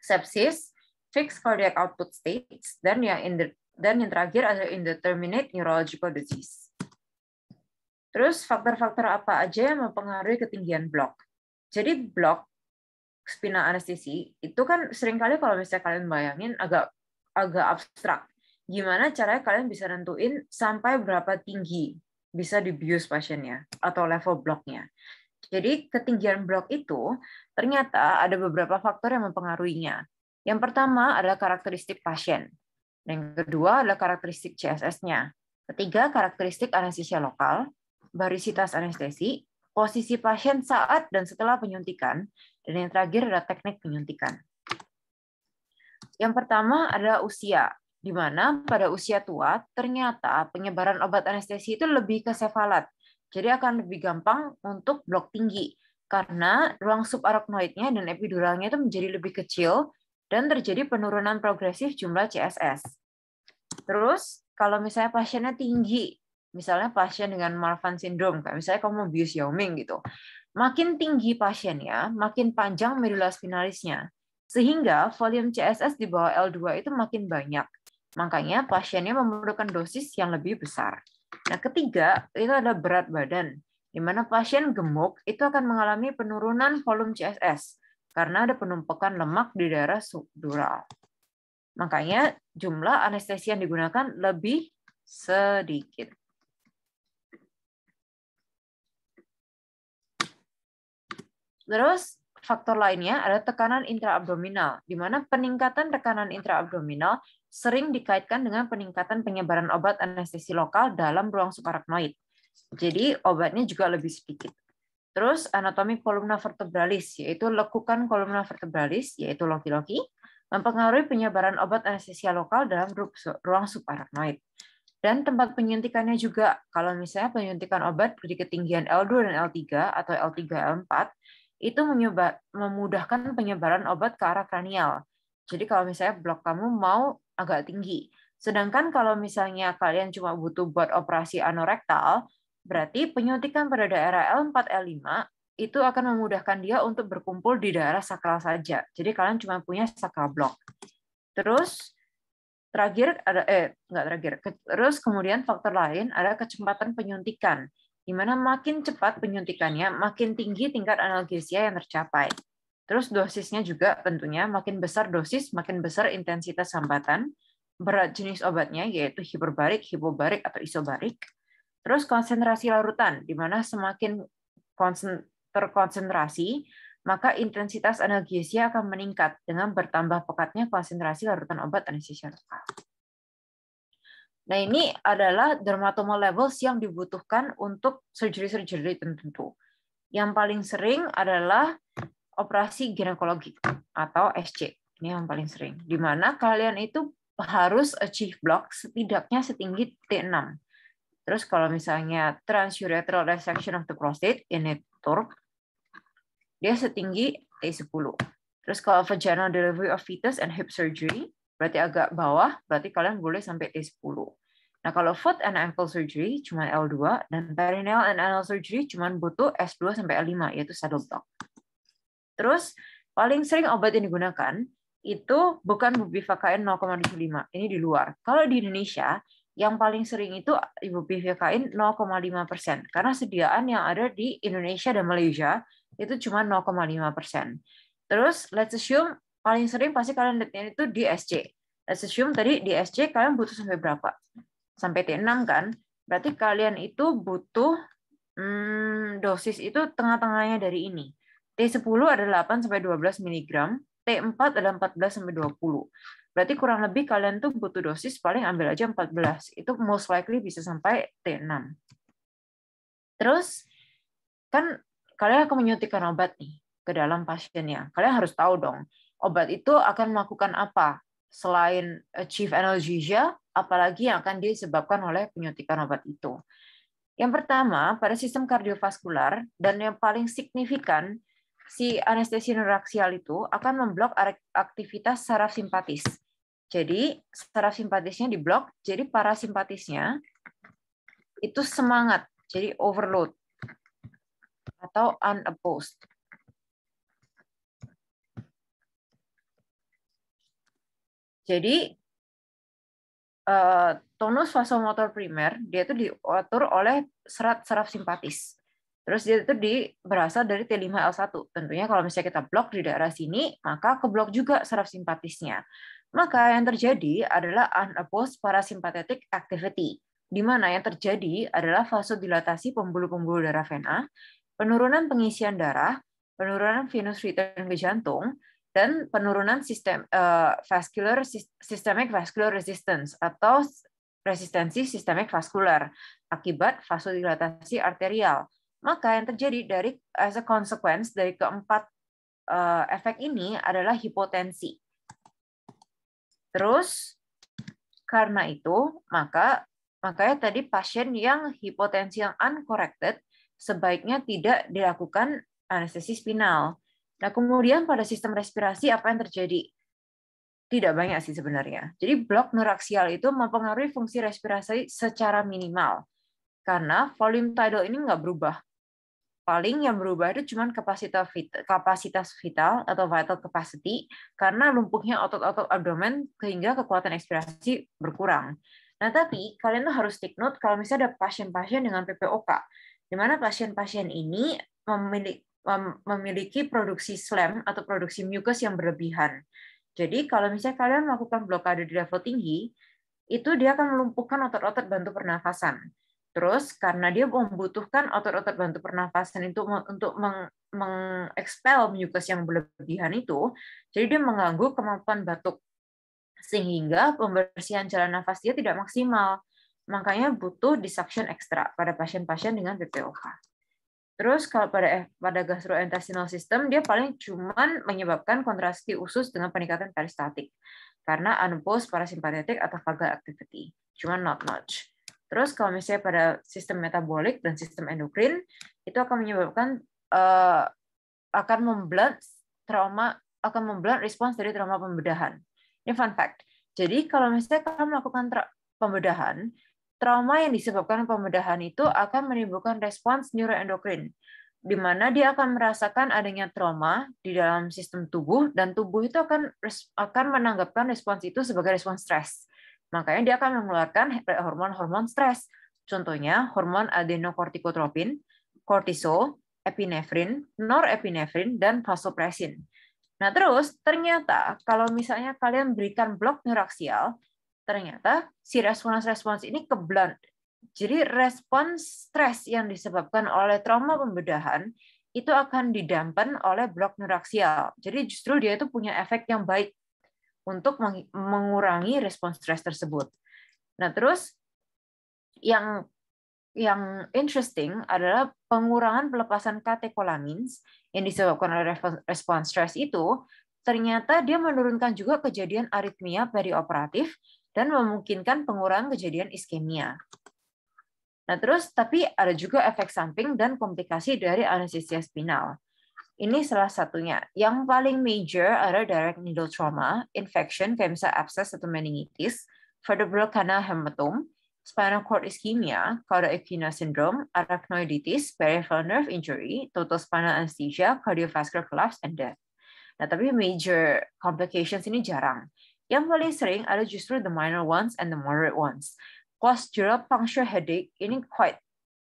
sepsis, fixed cardiac output states, dan yang in the, dan yang terakhir adalah indeterminate neurological disease. Terus faktor-faktor apa aja yang mempengaruhi ketinggian blok? Jadi blok spinal anestesi itu kan seringkali kalau misalnya kalian bayangin agak agak abstrak. Gimana caranya kalian bisa nentuin sampai berapa tinggi bisa dibius pasiennya atau level bloknya. Jadi ketinggian blok itu ternyata ada beberapa faktor yang mempengaruhinya. Yang pertama adalah karakteristik pasien. Yang kedua adalah karakteristik CSS-nya. Ketiga, karakteristik anestesia lokal barisitas anestesi, posisi pasien saat dan setelah penyuntikan, dan yang terakhir adalah teknik penyuntikan. Yang pertama adalah usia, di mana pada usia tua ternyata penyebaran obat anestesi itu lebih ke sefalat, jadi akan lebih gampang untuk blok tinggi, karena ruang subarachnoidnya dan epiduralnya itu menjadi lebih kecil dan terjadi penurunan progresif jumlah CSS. Terus, kalau misalnya pasiennya tinggi, misalnya pasien dengan Marfan syndrome, kayak misalnya kamu bius Yaoming gitu. Makin tinggi pasiennya, makin panjang medula spinalisnya. Sehingga volume CSS di bawah L2 itu makin banyak. Makanya pasiennya memerlukan dosis yang lebih besar. Nah, ketiga, itu ada berat badan. Di mana pasien gemuk itu akan mengalami penurunan volume CSS karena ada penumpukan lemak di daerah subdural. Makanya jumlah anestesi yang digunakan lebih sedikit. Terus faktor lainnya ada tekanan intraabdominal, di mana peningkatan tekanan intraabdominal sering dikaitkan dengan peningkatan penyebaran obat anestesi lokal dalam ruang subarachnoid. Jadi obatnya juga lebih sedikit. Terus anatomi kolumna vertebralis, yaitu lekukan kolumna vertebralis, yaitu loki-loki, mempengaruhi penyebaran obat anestesi lokal dalam ruang subarachnoid. Dan tempat penyuntikannya juga, kalau misalnya penyuntikan obat di ketinggian L2 dan L3 atau L3, L4, itu menyebar, memudahkan penyebaran obat ke arah kranial. Jadi kalau misalnya blok kamu mau agak tinggi, sedangkan kalau misalnya kalian cuma butuh buat operasi anorektal, berarti penyuntikan pada daerah L4 L5 itu akan memudahkan dia untuk berkumpul di daerah sakral saja. Jadi kalian cuma punya sakral blok. Terus terakhir ada eh enggak terakhir. Terus kemudian faktor lain ada kecepatan penyuntikan di mana makin cepat penyuntikannya, makin tinggi tingkat analgesia yang tercapai. Terus dosisnya juga tentunya makin besar dosis, makin besar intensitas hambatan, berat jenis obatnya yaitu hiperbarik, hipobarik atau isobarik. Terus konsentrasi larutan di mana semakin terkonsentrasi, maka intensitas analgesia akan meningkat dengan bertambah pekatnya konsentrasi larutan obat anestesia lokal. Nah, ini adalah dermatoma levels yang dibutuhkan untuk surgery-surgery tertentu. Yang paling sering adalah operasi ginekologi atau SC. Ini yang paling sering. Di mana kalian itu harus achieve block setidaknya setinggi T6. Terus kalau misalnya transurethral resection of the prostate ini TUR dia setinggi T10. Terus kalau vaginal delivery of fetus and hip surgery, berarti agak bawah, berarti kalian boleh sampai T10. Nah, kalau foot and ankle surgery cuma L2 dan perineal and anal surgery cuma butuh S2 sampai L5 yaitu saddle block. Terus paling sering obat yang digunakan itu bukan bupivakain 0,75. Ini di luar. Kalau di Indonesia yang paling sering itu ibuprofen 0,5 persen karena sediaan yang ada di Indonesia dan Malaysia itu cuma 0,5 persen. Terus let's assume paling sering pasti kalian lihatnya itu di SC. Let's assume tadi di SC kalian butuh sampai berapa? sampai T6 kan, berarti kalian itu butuh hmm, dosis itu tengah-tengahnya dari ini. T10 ada 8 sampai 12 mg, T4 ada 14 sampai 20. Berarti kurang lebih kalian tuh butuh dosis paling ambil aja 14. Itu most likely bisa sampai T6. Terus kan kalian akan menyuntikkan obat nih ke dalam pasiennya. Kalian harus tahu dong, obat itu akan melakukan apa? Selain achieve analgesia, apalagi yang akan disebabkan oleh penyuntikan obat itu. Yang pertama, pada sistem kardiovaskular dan yang paling signifikan, si anestesi neuraksial itu akan memblok aktivitas saraf simpatis. Jadi saraf simpatisnya diblok, jadi parasimpatisnya itu semangat, jadi overload atau unopposed. Jadi Eh, tonus vasomotor primer dia itu diatur oleh serat saraf simpatis. Terus dia itu di, berasal dari T5L1. Tentunya kalau misalnya kita blok di daerah sini, maka keblok juga saraf simpatisnya. Maka yang terjadi adalah unopposed parasympathetic activity, di mana yang terjadi adalah vasodilatasi pembuluh-pembuluh darah vena, penurunan pengisian darah, penurunan venous return ke jantung, dan penurunan sistem uh, vascular systemic vascular resistance atau resistensi sistemik vaskular akibat vasodilatasi arterial. Maka yang terjadi dari as a consequence dari keempat uh, efek ini adalah hipotensi. Terus karena itu maka makanya tadi pasien yang hipotensi yang uncorrected sebaiknya tidak dilakukan anestesi spinal Nah, kemudian pada sistem respirasi apa yang terjadi? Tidak banyak sih sebenarnya. Jadi blok neuraksial itu mempengaruhi fungsi respirasi secara minimal. Karena volume tidal ini nggak berubah. Paling yang berubah itu cuma kapasitas vital, atau vital capacity karena lumpuhnya otot-otot abdomen sehingga kekuatan ekspirasi berkurang. Nah, tapi kalian tuh harus take note kalau misalnya ada pasien-pasien dengan PPOK, di mana pasien-pasien ini memiliki memiliki produksi slam atau produksi mucus yang berlebihan. Jadi kalau misalnya kalian melakukan blokade di level tinggi, itu dia akan melumpuhkan otot-otot bantu pernafasan. Terus karena dia membutuhkan otot-otot bantu pernafasan itu untuk mengekspel meng mucus yang berlebihan itu, jadi dia mengganggu kemampuan batuk sehingga pembersihan jalan nafas dia tidak maksimal. Makanya butuh disuction ekstra pada pasien-pasien dengan Oke. Terus kalau pada eh, pada gastrointestinal system dia paling cuman menyebabkan kontraksi usus dengan peningkatan peristaltik karena unpost parasimpatetik atau vagal activity, cuman not much. Terus kalau misalnya pada sistem metabolik dan sistem endokrin itu akan menyebabkan uh, akan memblunt trauma akan memblunt respons dari trauma pembedahan. Ini fun fact. Jadi kalau misalnya kamu melakukan pembedahan, trauma yang disebabkan pembedahan itu akan menimbulkan respons neuroendokrin, di mana dia akan merasakan adanya trauma di dalam sistem tubuh dan tubuh itu akan akan menanggapkan respons itu sebagai respons stres. Makanya dia akan mengeluarkan hormon-hormon stres. Contohnya hormon adenokortikotropin, kortisol, epinefrin, norepinefrin, dan vasopresin. Nah terus ternyata kalau misalnya kalian berikan blok neuraksial, ternyata si respons-respons ini keblan. Jadi respons stres yang disebabkan oleh trauma pembedahan itu akan didampen oleh blok neuraksial. Jadi justru dia itu punya efek yang baik untuk mengurangi respons stres tersebut. Nah, terus yang yang interesting adalah pengurangan pelepasan katekolamins yang disebabkan oleh respons stres itu ternyata dia menurunkan juga kejadian aritmia perioperatif dan memungkinkan pengurangan kejadian iskemia. Nah, terus tapi ada juga efek samping dan komplikasi dari anestesia spinal. Ini salah satunya. Yang paling major adalah direct needle trauma, infection kayak misalnya abscess atau meningitis, vertebral canal hematom, spinal cord ischemia, caudal equina syndrome, arachnoiditis, peripheral nerve injury, total spinal anesthesia, cardiovascular collapse, and death. Nah, tapi major complications ini jarang. Yang paling sering ada justru the minor ones and the moderate ones. Postural puncture headache ini quite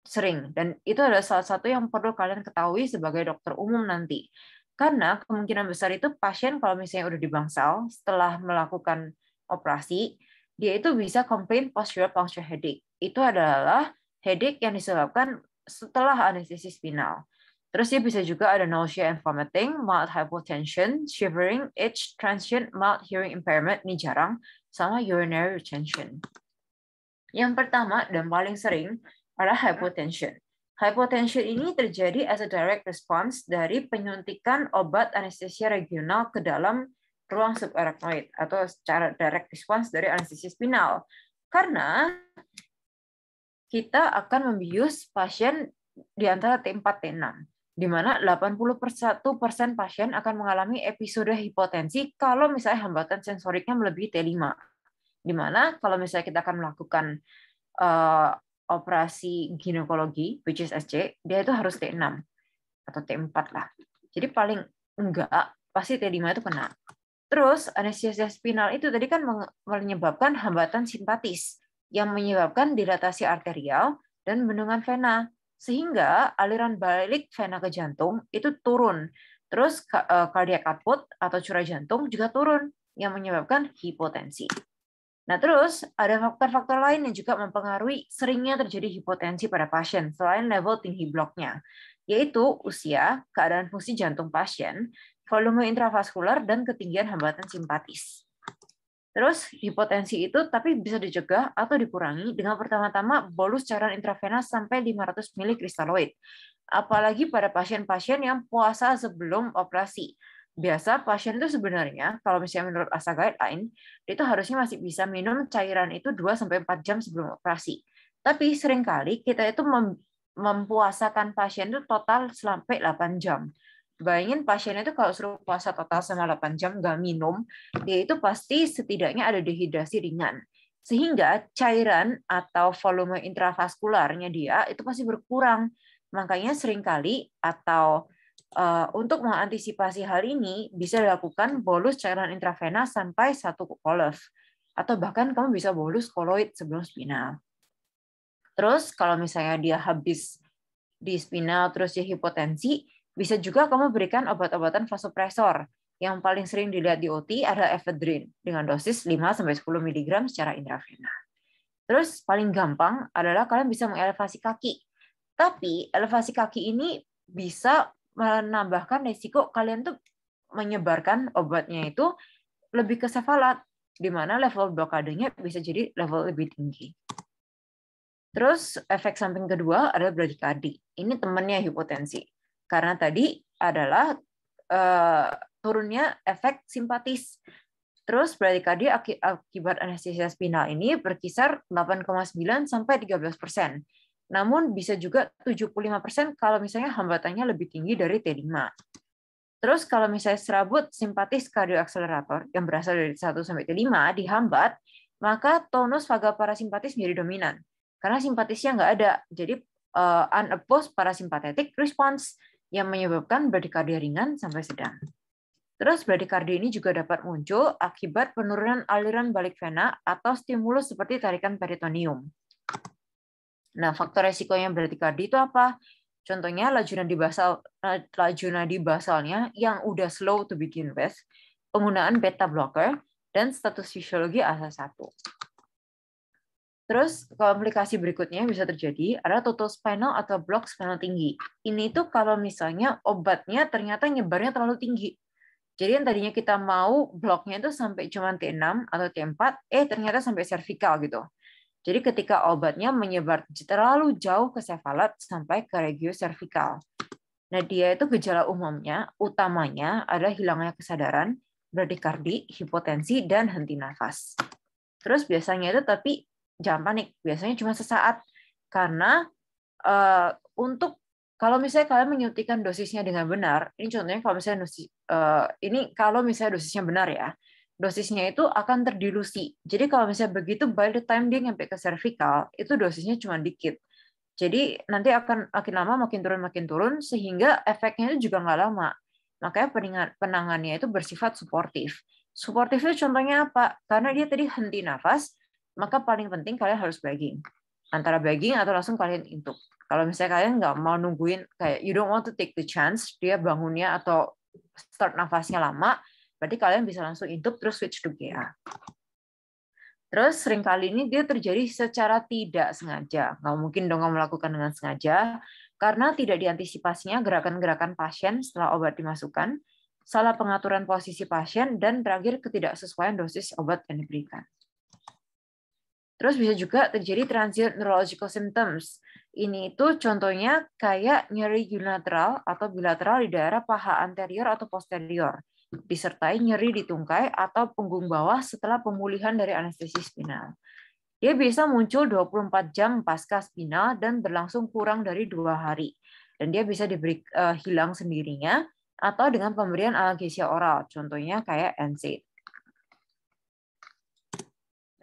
sering dan itu adalah salah satu yang perlu kalian ketahui sebagai dokter umum nanti. Karena kemungkinan besar itu pasien kalau misalnya udah di bangsal setelah melakukan operasi, dia itu bisa komplain postural puncture headache. Itu adalah headache yang disebabkan setelah anestesi spinal. Terus dia bisa juga ada nausea and vomiting, mild hypotension, shivering, itch, transient, mild hearing impairment, ini jarang, sama urinary retention. Yang pertama dan paling sering adalah hypotension. Hypotension ini terjadi as a direct response dari penyuntikan obat anestesia regional ke dalam ruang subarachnoid atau secara direct response dari anestesi spinal. Karena kita akan membius pasien di antara T4 T6 di mana 81% pasien akan mengalami episode hipotensi kalau misalnya hambatan sensoriknya melebihi T5. Di mana kalau misalnya kita akan melakukan uh, operasi ginekologi, which is SC, dia itu harus T6 atau T4 lah. Jadi paling enggak pasti T5 itu kena. Terus anestesia spinal itu tadi kan menyebabkan hambatan simpatis yang menyebabkan dilatasi arterial dan bendungan vena sehingga aliran balik vena ke jantung itu turun. Terus e, cardiac output atau curah jantung juga turun yang menyebabkan hipotensi. Nah, terus ada faktor-faktor lain yang juga mempengaruhi seringnya terjadi hipotensi pada pasien selain level tinggi bloknya, yaitu usia, keadaan fungsi jantung pasien, volume intravaskular, dan ketinggian hambatan simpatis. Terus hipotensi itu tapi bisa dicegah atau dikurangi dengan pertama-tama bolus cairan intravena sampai 500 ml kristaloid. Apalagi pada pasien-pasien yang puasa sebelum operasi. Biasa pasien itu sebenarnya kalau misalnya menurut ASA guideline, itu harusnya masih bisa minum cairan itu 2 4 jam sebelum operasi. Tapi seringkali kita itu mem mempuasakan pasien itu total sampai 8 jam Bayangin pasiennya itu kalau suruh puasa total sama 8 jam nggak minum, dia itu pasti setidaknya ada dehidrasi ringan. Sehingga cairan atau volume intravaskularnya dia itu pasti berkurang. Makanya seringkali atau uh, untuk mengantisipasi hal ini bisa dilakukan bolus cairan intravena sampai satu kolef atau bahkan kamu bisa bolus koloid sebelum spinal. Terus kalau misalnya dia habis di spinal terus dia hipotensi, bisa juga kamu berikan obat-obatan vasopresor. Yang paling sering dilihat di OT adalah efedrin dengan dosis 5-10 mg secara intravena. Terus paling gampang adalah kalian bisa mengelevasi kaki. Tapi elevasi kaki ini bisa menambahkan resiko kalian tuh menyebarkan obatnya itu lebih ke sefalat, di mana level blokadenya bisa jadi level lebih tinggi. Terus efek samping kedua adalah bradikardi. Ini temannya hipotensi. Karena tadi adalah uh, turunnya efek simpatis. Terus ak akibat anestesia spinal ini berkisar 8,9 sampai 13 persen. Namun bisa juga 75 persen kalau misalnya hambatannya lebih tinggi dari T5. Terus kalau misalnya serabut simpatis kardioakselerator yang berasal dari 1 sampai T5 dihambat, maka tonus vaga parasimpatis menjadi dominan. Karena simpatisnya nggak ada, jadi uh, unopposed parasimpatetik response yang menyebabkan bradikardia ringan sampai sedang. Terus bradikardia ini juga dapat muncul akibat penurunan aliran balik vena atau stimulus seperti tarikan peritoneum. Nah, faktor resikonya bradikardia itu apa? Contohnya laju nadi basal laju nadi basalnya yang udah slow to begin with, penggunaan beta blocker, dan status fisiologi ASA1. Terus komplikasi berikutnya yang bisa terjadi adalah total spinal atau blok spinal tinggi. Ini tuh kalau misalnya obatnya ternyata nyebarnya terlalu tinggi. Jadi yang tadinya kita mau bloknya itu sampai cuma T6 atau T4, eh ternyata sampai cervical gitu. Jadi ketika obatnya menyebar terlalu jauh ke sefalat sampai ke regio cervical. Nah, dia itu gejala umumnya, utamanya ada hilangnya kesadaran, berdekardi, hipotensi, dan henti nafas. Terus biasanya itu tapi jangan panik. Biasanya cuma sesaat karena uh, untuk kalau misalnya kalian menyuntikkan dosisnya dengan benar, ini contohnya kalau misalnya dosis, uh, ini kalau misalnya dosisnya benar ya, dosisnya itu akan terdilusi. Jadi kalau misalnya begitu by the time dia nyampe ke cervical, itu dosisnya cuma dikit. Jadi nanti akan makin lama makin turun makin turun sehingga efeknya itu juga nggak lama. Makanya penangannya itu bersifat suportif. Suportifnya contohnya apa? Karena dia tadi henti nafas, maka paling penting kalian harus bagging. Antara bagging atau langsung kalian intuk. Kalau misalnya kalian nggak mau nungguin, kayak you don't want to take the chance, dia bangunnya atau start nafasnya lama, berarti kalian bisa langsung intuk terus switch to GA. Terus sering kali ini dia terjadi secara tidak sengaja. Nggak mungkin dong kamu melakukan dengan sengaja, karena tidak diantisipasinya gerakan-gerakan pasien setelah obat dimasukkan, salah pengaturan posisi pasien, dan terakhir ketidaksesuaian dosis obat yang diberikan. Terus bisa juga terjadi transient neurological symptoms. Ini itu contohnya kayak nyeri unilateral atau bilateral di daerah paha anterior atau posterior, disertai nyeri di tungkai atau punggung bawah setelah pemulihan dari anestesi spinal. Dia bisa muncul 24 jam pasca spinal dan berlangsung kurang dari dua hari. Dan dia bisa diberi uh, hilang sendirinya atau dengan pemberian analgesia oral, contohnya kayak NSAID.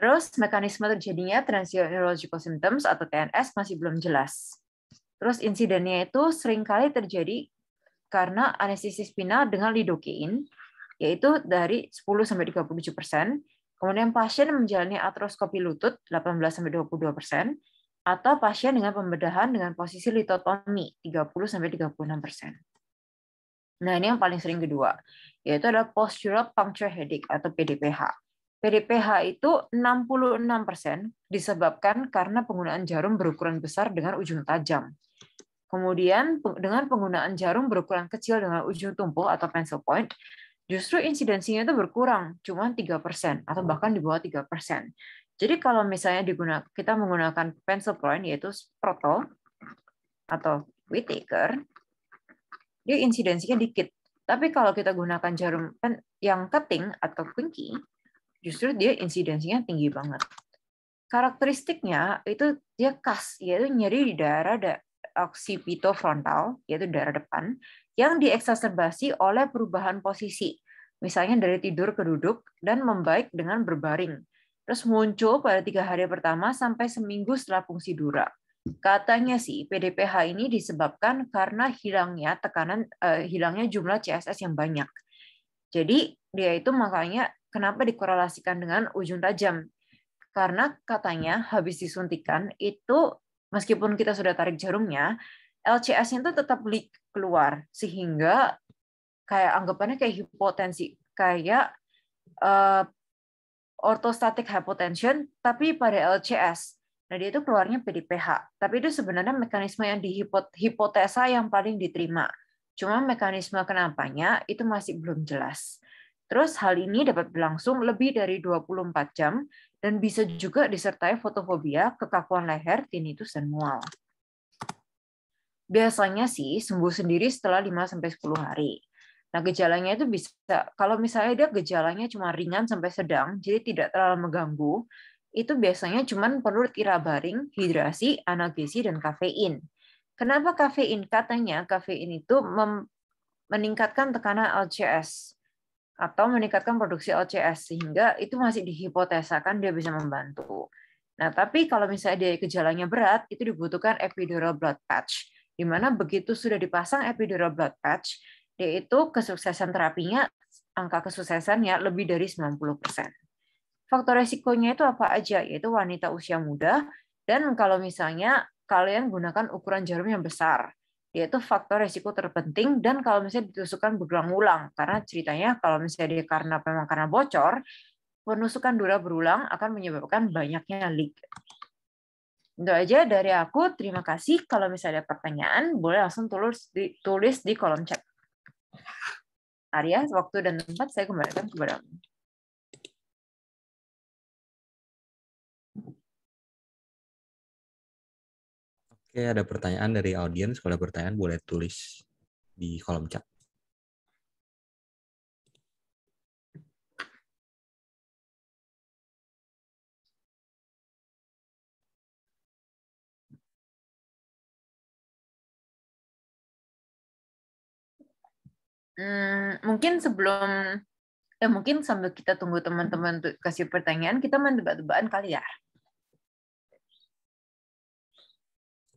Terus mekanisme terjadinya transient neurological symptoms atau TNS masih belum jelas. Terus insidennya itu seringkali terjadi karena anestesi spinal dengan lidokain, yaitu dari 10-37 persen, kemudian pasien menjalani atroskopi lutut 18-22 persen, atau pasien dengan pembedahan dengan posisi litotomi 30-36 persen. Nah, ini yang paling sering kedua, yaitu ada postural puncture headache atau PDPH PDPH itu 66% disebabkan karena penggunaan jarum berukuran besar dengan ujung tajam. Kemudian dengan penggunaan jarum berukuran kecil dengan ujung tumpul atau pencil point, justru insidensinya itu berkurang, cuma 3% atau bahkan di bawah 3%. Jadi kalau misalnya kita menggunakan pencil point yaitu Proto atau Whittaker, dia insidensinya dikit. Tapi kalau kita gunakan jarum yang cutting atau kunci, justru dia insidensinya tinggi banget. Karakteristiknya itu dia khas, yaitu nyeri di daerah da frontal, yaitu daerah depan, yang dieksaserbasi oleh perubahan posisi, misalnya dari tidur ke duduk dan membaik dengan berbaring. Terus muncul pada tiga hari pertama sampai seminggu setelah fungsi dura. Katanya sih PDPH ini disebabkan karena hilangnya tekanan uh, hilangnya jumlah CSS yang banyak. Jadi dia itu makanya kenapa dikorelasikan dengan ujung tajam? Karena katanya habis disuntikan itu meskipun kita sudah tarik jarumnya, LCS-nya itu tetap leak keluar sehingga kayak anggapannya kayak hipotensi, kayak uh, orthostatic hypotension tapi pada LCS. Nah, dia itu keluarnya PDPH. Tapi itu sebenarnya mekanisme yang dihipotesa yang paling diterima. Cuma mekanisme kenapanya itu masih belum jelas. Terus hal ini dapat berlangsung lebih dari 24 jam dan bisa juga disertai fotofobia, kekakuan leher, tinnitus, dan mual. Biasanya sih sembuh sendiri setelah 5-10 hari. Nah, gejalanya itu bisa, kalau misalnya dia gejalanya cuma ringan sampai sedang, jadi tidak terlalu mengganggu, itu biasanya cuma perlu tirabaring, hidrasi, analgesi, dan kafein. Kenapa kafein? Katanya kafein itu meningkatkan tekanan LCS atau meningkatkan produksi OCS sehingga itu masih dihipotesakan dia bisa membantu. Nah, tapi kalau misalnya dia gejalanya berat, itu dibutuhkan epidural blood patch. Di mana begitu sudah dipasang epidural blood patch, dia itu kesuksesan terapinya angka kesuksesannya lebih dari 90%. Faktor resikonya itu apa aja? Yaitu wanita usia muda dan kalau misalnya kalian gunakan ukuran jarum yang besar yaitu faktor resiko terpenting dan kalau misalnya ditusukkan berulang-ulang karena ceritanya kalau misalnya dia karena memang karena bocor penusukan dura berulang akan menyebabkan banyaknya leak. Itu aja dari aku. Terima kasih. Kalau misalnya ada pertanyaan, boleh langsung tulis di, tulis di kolom chat. Arya, waktu dan tempat saya kembalikan kamu. Oke, ada pertanyaan dari audiens. Kalau ada pertanyaan boleh tulis di kolom chat. Hmm, mungkin sebelum ya mungkin sambil kita tunggu teman-teman kasih pertanyaan, kita main tebak-tebakan kali ya.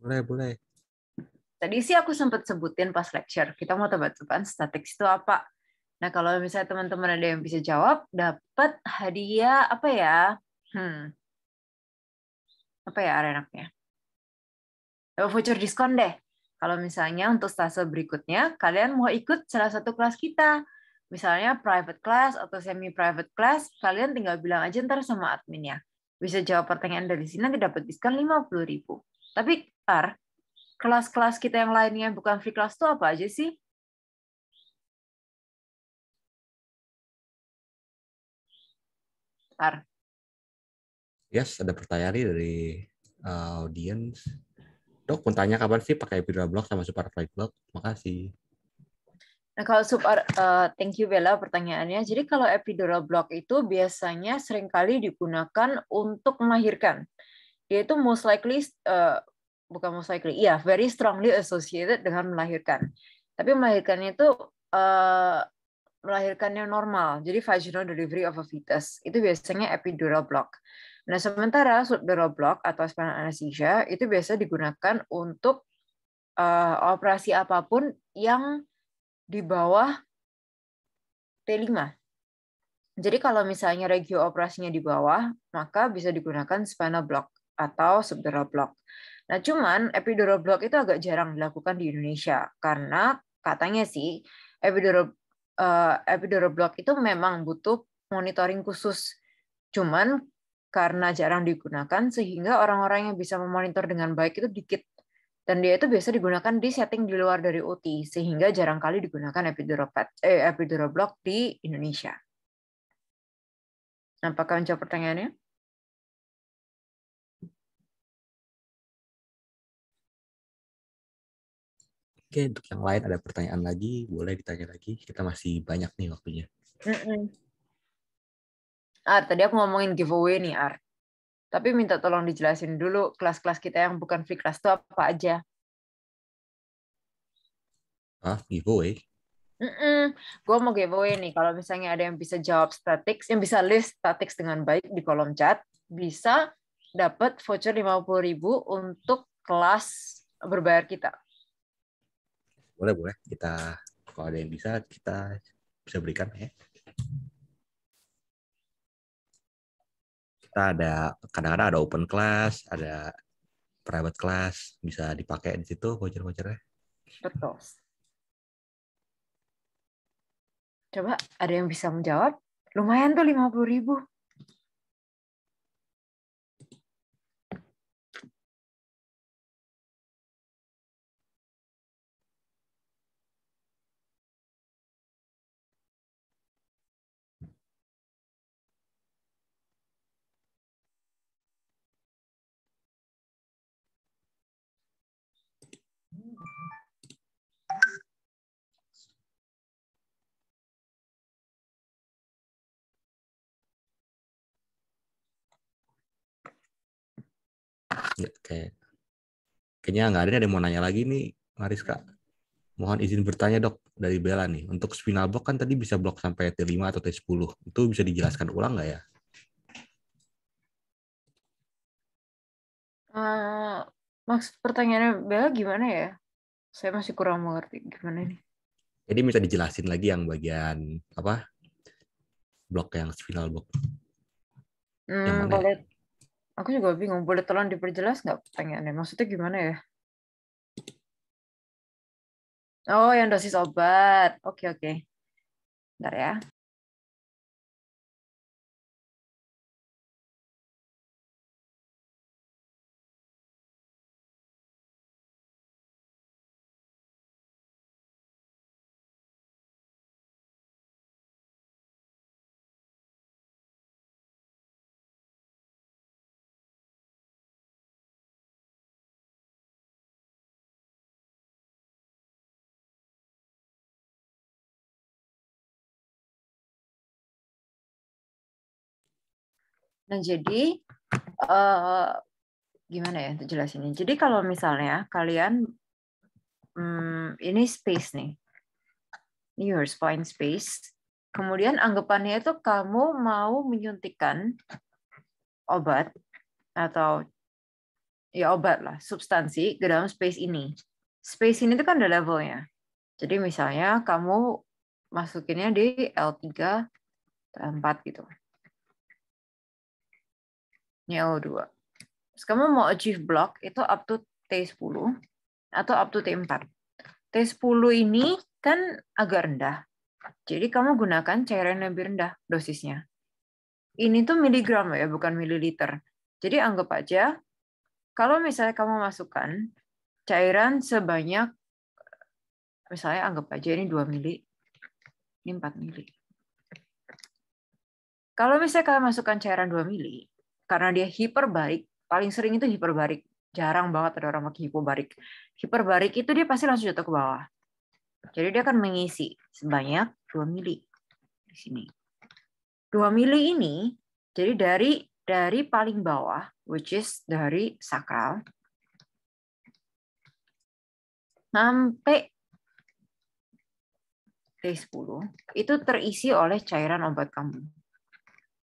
Boleh, boleh. Tadi sih aku sempat sebutin pas lecture, kita mau tebak-tebakan statik itu apa. Nah, kalau misalnya teman-teman ada yang bisa jawab, dapat hadiah apa ya? Hmm. Apa ya arenaknya? Dapat voucher diskon deh. Kalau misalnya untuk stase berikutnya, kalian mau ikut salah satu kelas kita. Misalnya private class atau semi-private class, kalian tinggal bilang aja ntar sama adminnya. Bisa jawab pertanyaan dari sini, nanti dapat diskon 50000 Tapi kelas-kelas kita yang lainnya bukan free class itu apa aja sih? Bentar. Yes, ada pertanyaan nih dari uh, audience. Dok, pun tanya kapan sih pakai Epidural Block sama Super Flight Block? Makasih. Nah, kalau super, uh, thank you Bella pertanyaannya. Jadi kalau epidural block itu biasanya seringkali digunakan untuk melahirkan. yaitu most likely uh, bukan most iya very strongly associated dengan melahirkan. Tapi melahirkan itu uh, melahirkannya normal, jadi vaginal delivery of a fetus itu biasanya epidural block. Nah sementara subdural block atau spinal anesthesia itu biasa digunakan untuk uh, operasi apapun yang di bawah T5. Jadi kalau misalnya regio operasinya di bawah, maka bisa digunakan spinal block atau subdural block. Nah, cuman epidural block itu agak jarang dilakukan di Indonesia karena katanya sih epidural uh, epidural block itu memang butuh monitoring khusus. Cuman karena jarang digunakan sehingga orang-orang yang bisa memonitor dengan baik itu dikit. Dan dia itu biasa digunakan di setting di luar dari OT sehingga jarang kali digunakan epidural pad, eh, epidural block di Indonesia. Apakah menjawab pertanyaannya? Oke, untuk yang lain ada pertanyaan lagi, boleh ditanya lagi. Kita masih banyak nih waktunya. Mm -mm. Ar, tadi aku ngomongin giveaway nih, Ar, Tapi minta tolong dijelasin dulu kelas-kelas kita yang bukan free class itu apa aja. Ah, giveaway? mm Gue mau giveaway nih, kalau misalnya ada yang bisa jawab statics, yang bisa list statics dengan baik di kolom chat, bisa dapat voucher 50000 untuk kelas berbayar kita boleh boleh kita kalau ada yang bisa kita bisa berikan ya kita ada kadang-kadang ada open class ada private class bisa dipakai di situ voucher-vouchernya betul coba ada yang bisa menjawab lumayan tuh lima puluh ribu kayak kayaknya nggak ada ada yang mau nanya lagi nih Mariska mohon izin bertanya dok dari Bella nih untuk spinal block kan tadi bisa blok sampai T5 atau T10 itu bisa dijelaskan ulang nggak ya uh, maksud pertanyaannya Bella gimana ya saya masih kurang mengerti gimana ini jadi bisa dijelasin lagi yang bagian apa blok yang spinal block ya? hmm, yang boleh Aku juga bingung, boleh tolong diperjelas nggak pertanyaannya? Maksudnya gimana ya? Oh, yang dosis obat. Oke, okay, oke. Okay. Bentar ya. Nah jadi uh, gimana ya untuk ini. Jadi kalau misalnya kalian um, ini space nih, ini yours point space. Kemudian anggapannya itu kamu mau menyuntikkan obat atau ya obat lah, substansi ke dalam space ini. Space ini itu kan ada levelnya. Jadi misalnya kamu masukinnya di L3 L4 gitu. NeO2. Terus kamu mau achieve block itu up to T10 atau up to T4. T10 ini kan agak rendah. Jadi kamu gunakan cairan yang lebih rendah dosisnya. Ini tuh miligram ya, bukan mililiter. Jadi anggap aja kalau misalnya kamu masukkan cairan sebanyak misalnya anggap aja ini 2 mili, ini 4 mili. Kalau misalnya kalian masukkan cairan 2 mili, karena dia hiperbarik, paling sering itu hiperbarik. Jarang banget ada orang pakai hipobarik. Hiperbarik itu dia pasti langsung jatuh ke bawah. Jadi dia akan mengisi sebanyak 2 mili di sini. 2 mili ini jadi dari dari paling bawah which is dari sakral sampai T10 itu terisi oleh cairan obat kamu.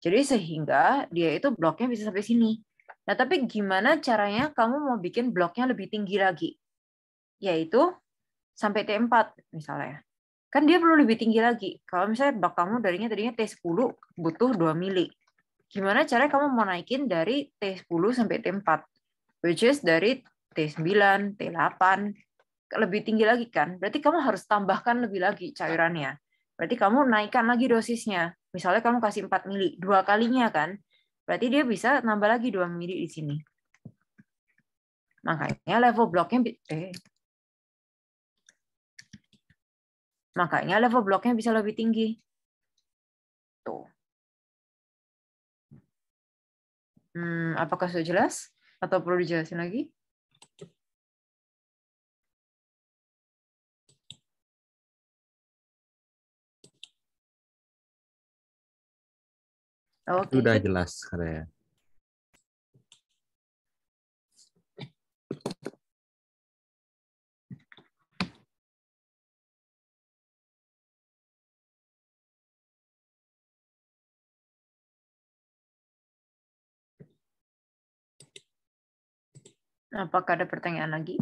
Jadi sehingga dia itu bloknya bisa sampai sini. Nah, tapi gimana caranya kamu mau bikin bloknya lebih tinggi lagi? Yaitu sampai T4 misalnya. Kan dia perlu lebih tinggi lagi. Kalau misalnya blok kamu darinya tadinya T10 butuh 2 mili. Gimana caranya kamu mau naikin dari T10 sampai T4? Which is dari T9, T8, lebih tinggi lagi kan? Berarti kamu harus tambahkan lebih lagi cairannya. Berarti kamu naikkan lagi dosisnya. Misalnya kamu kasih 4 mili, dua kalinya kan. Berarti dia bisa nambah lagi 2 mili di sini. Makanya level bloknya eh. Makanya level bloknya bisa lebih tinggi. Tuh. Hmm, apakah sudah jelas? Atau perlu dijelasin lagi? Okay. Itu udah jelas karena Apakah ada pertanyaan lagi?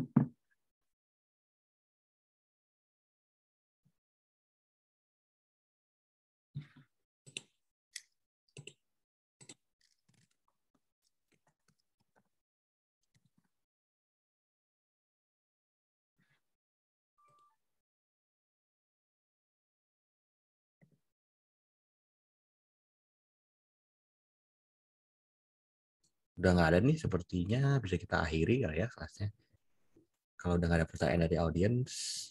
udah nggak ada nih sepertinya bisa kita akhiri kali ya kelasnya. Kalau udah nggak ada pertanyaan dari audiens,